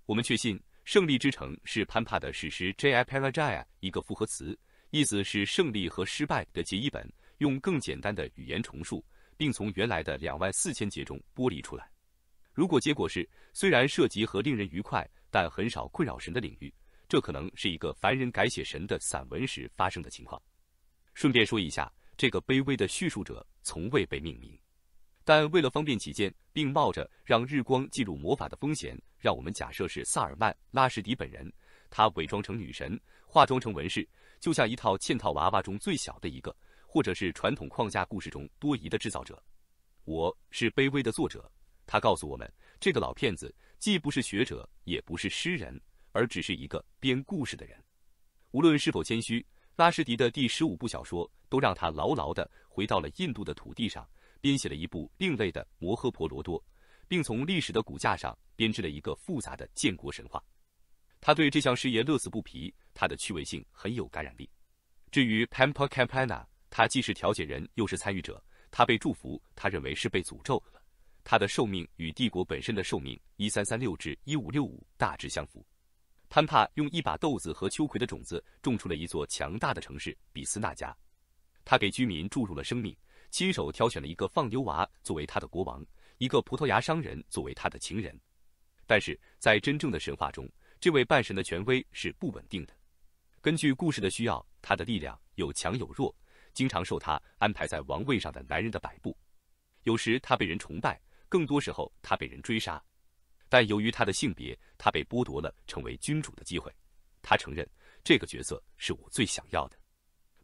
D: 我们确信，《胜利之城》是潘帕的史诗《j i p a r a j a y a 一个复合词，意思是胜利和失败的结译本，用更简单的语言重述，并从原来的两万四千节中剥离出来。如果结果是，虽然涉及和令人愉快，但很少困扰神的领域。这可能是一个凡人改写神的散文时发生的情况。顺便说一下，这个卑微的叙述者从未被命名，但为了方便起见，并冒着让日光进入魔法的风险，让我们假设是萨尔曼·拉什迪本人。他伪装成女神，化妆成文士，就像一套嵌套娃娃中最小的一个，或者是传统框架故事中多疑的制造者。我是卑微的作者，他告诉我们，这个老骗子既不是学者，也不是诗人。而只是一个编故事的人。无论是否谦虚，拉什迪的第十五部小说都让他牢牢地回到了印度的土地上，编写了一部另类的《摩诃婆罗多》，并从历史的骨架上编织了一个复杂的建国神话。他对这项事业乐此不疲，他的趣味性很有感染力。至于 Pampa Kampana，他既是调解人又是参与者。他被祝福，他认为是被诅咒了。他的寿命与帝国本身的寿命（一三三六至一五六五）大致相符。潘帕用一把豆子和秋葵的种子种出了一座强大的城市比斯纳加，他给居民注入了生命，亲手挑选了一个放牛娃作为他的国王，一个葡萄牙商人作为他的情人。但是在真正的神话中，这位半神的权威是不稳定的。根据故事的需要，他的力量有强有弱，经常受他安排在王位上的男人的摆布。有时他被人崇拜，更多时候他被人追杀。但由于他的性别，他被剥夺了成为君主的机会。他承认，这个角色是我最想要的。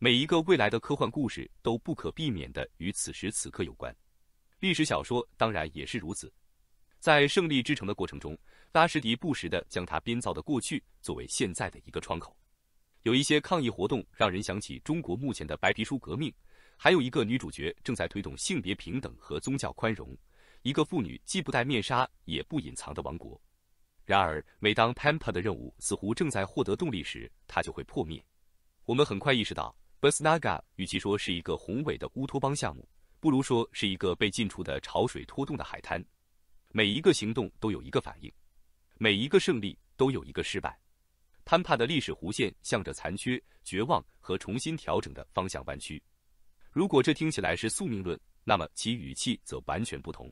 D: 每一个未来的科幻故事都不可避免地与此时此刻有关，历史小说当然也是如此。在《胜利之城》的过程中，拉什迪不时地将他编造的过去作为现在的一个窗口。有一些抗议活动让人想起中国目前的白皮书革命，还有一个女主角正在推动性别平等和宗教宽容。一个妇女既不戴面纱也不隐藏的王国。然而，每当潘帕的任务似乎正在获得动力时，它就会破灭。我们很快意识到，b s n a g a 与其说是一个宏伟的乌托邦项目，不如说是一个被近出的潮水拖动的海滩。每一个行动都有一个反应，每一个胜利都有一个失败。潘帕的历史弧线向着残缺、绝望和重新调整的方向弯曲。如果这听起来是宿命论，那么其语气则完全不同。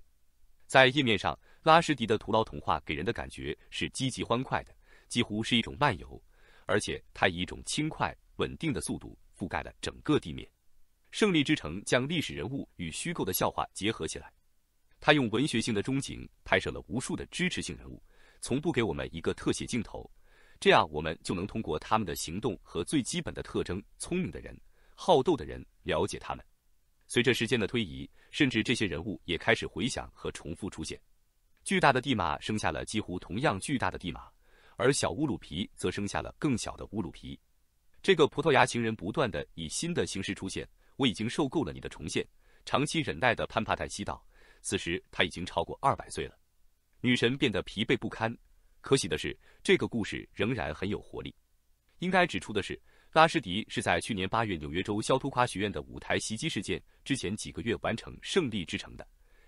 D: 在页面上，拉什迪的徒劳童话给人的感觉是积极欢快的，几乎是一种漫游，而且它以一种轻快稳定的速度覆盖了整个地面。胜利之城将历史人物与虚构的笑话结合起来，他用文学性的中景拍摄了无数的支持性人物，从不给我们一个特写镜头，这样我们就能通过他们的行动和最基本的特征——聪明的人、好斗的人——了解他们。随着时间的推移。甚至这些人物也开始回想和重复出现。巨大的地马生下了几乎同样巨大的地马，而小乌鲁皮则生下了更小的乌鲁皮。这个葡萄牙情人不断地以新的形式出现。我已经受够了你的重现。长期忍耐的潘帕泰西道，此时他已经超过二百岁了。女神变得疲惫不堪。可喜的是，这个故事仍然很有活力。应该指出的是。拉什迪是在去年八月纽约州肖托夸学院的舞台袭击事件之前几个月完成《胜利之城》的，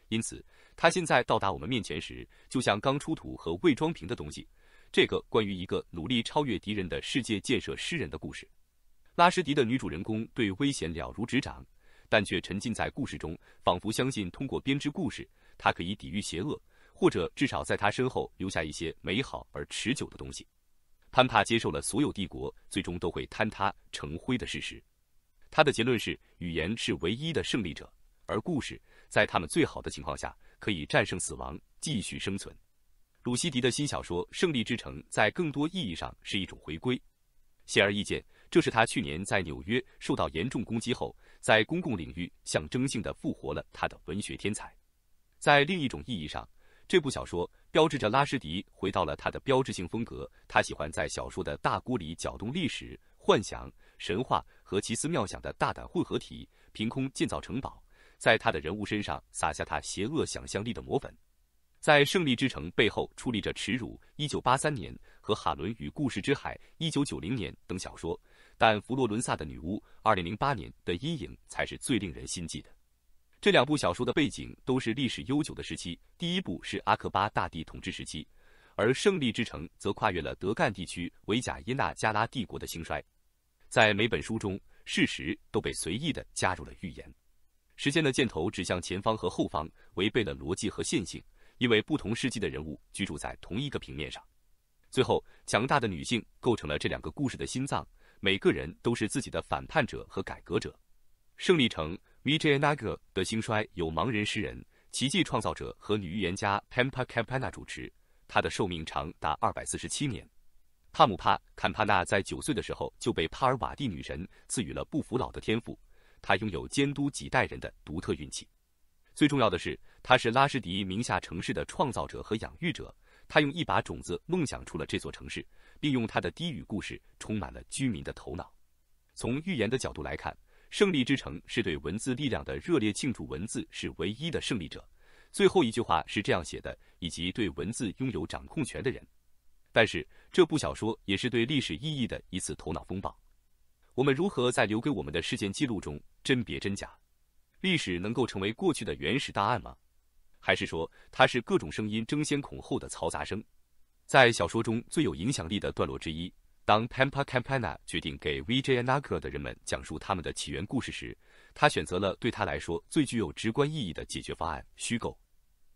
D: 因此他现在到达我们面前时，就像刚出土和未装瓶的东西。这个关于一个努力超越敌人的世界建设诗人的故事，拉什迪的女主人公对危险了如指掌，但却沉浸在故事中，仿佛相信通过编织故事，她可以抵御邪恶，或者至少在她身后留下一些美好而持久的东西。潘帕接受了所有帝国最终都会坍塌成灰的事实。他的结论是，语言是唯一的胜利者，而故事在他们最好的情况下可以战胜死亡，继续生存。鲁西迪的新小说《胜利之城》在更多意义上是一种回归。显而易见，这是他去年在纽约受到严重攻击后，在公共领域象征性的复活了他的文学天才。在另一种意义上，这部小说。标志着拉什迪回到了他的标志性风格。他喜欢在小说的大锅里搅动历史、幻想、神话和奇思妙想的大胆混合体，凭空建造城堡，在他的人物身上撒下他邪恶想象力的魔粉。在《胜利之城》背后矗立着耻辱，一九八三年和《哈伦与故事之海》一九九零年等小说，但佛罗伦萨的女巫二零零八年的阴影才是最令人心悸的。这两部小说的背景都是历史悠久的时期。第一部是阿克巴大帝统治时期，而《胜利之城》则跨越了德干地区维贾耶纳加拉帝国的兴衰。在每本书中，事实都被随意地加入了预言。时间的箭头指向前方和后方，违背了逻辑和线性，因为不同世纪的人物居住在同一个平面上。最后，强大的女性构成了这两个故事的心脏。每个人都是自己的反叛者和改革者，《胜利城》。v i j a y a n a g a r 的兴衰由盲人诗人、奇迹创造者和女预言家 Pampa Campana 主持。她的寿命长达二百四十七年。帕姆帕·坎帕纳在九岁的时候就被帕尔瓦蒂女神赐予了不服老的天赋。她拥有监督几代人的独特运气。最重要的是，她是拉什迪名下城市的创造者和养育者。他用一把种子梦想出了这座城市，并用他的低语故事充满了居民的头脑。从预言的角度来看。胜利之城是对文字力量的热烈庆祝，文字是唯一的胜利者。最后一句话是这样写的，以及对文字拥有掌控权的人。但是这部小说也是对历史意义的一次头脑风暴。我们如何在留给我们的事件记录中甄别真假？历史能够成为过去的原始档案吗？还是说它是各种声音争先恐后的嘈杂声？在小说中最有影响力的段落之一。当 Pampa Campana 决定给 v i j a n a g a r 的人们讲述他们的起源故事时，他选择了对他来说最具有直观意义的解决方案——虚构。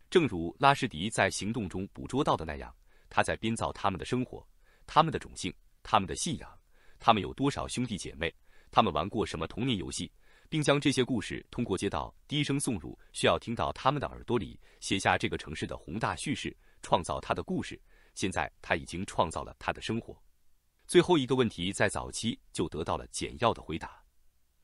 D: 正如拉什迪在行动中捕捉到的那样，他在编造他们的生活、他们的种姓、他们的信仰、他们有多少兄弟姐妹、他们玩过什么童年游戏，并将这些故事通过街道低声送入需要听到他们的耳朵里，写下这个城市的宏大叙事，创造他的故事。现在，他已经创造了他的生活。最后一个问题在早期就得到了简要的回答。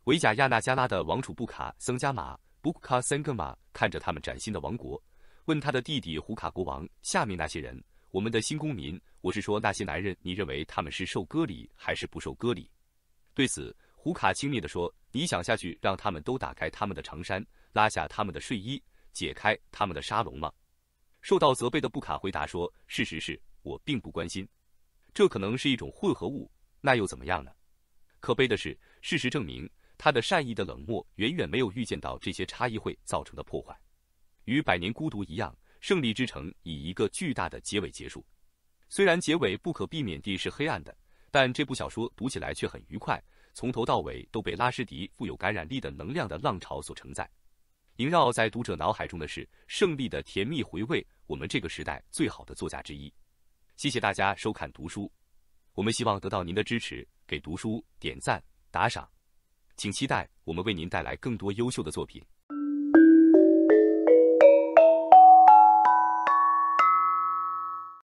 D: 维贾亚纳加拉的王储布卡森加马布卡森格马看着他们崭新的王国，问他的弟弟胡卡国王：“下面那些人，我们的新公民，我是说那些男人，你认为他们是受割礼还是不受割礼？”对此，胡卡轻蔑地说：“你想下去让他们都打开他们的长衫，拉下他们的睡衣，解开他们的沙龙吗？”受到责备的布卡回答说：“事实是我并不关心。”这可能是一种混合物，那又怎么样呢？可悲的是，事实证明，他的善意的冷漠远远没有预见到这些差异会造成的破坏。与《百年孤独》一样，《胜利之城》以一个巨大的结尾结束。虽然结尾不可避免地是黑暗的，但这部小说读起来却很愉快，从头到尾都被拉什迪富有感染力的能量的浪潮所承载。萦绕在读者脑海中的是胜利的甜蜜回味。我们这个时代最好的作家之一。谢谢大家收看读书，我们希望得到您的支持，给读书点赞打赏，请期待我们为您带来更多优秀的作品。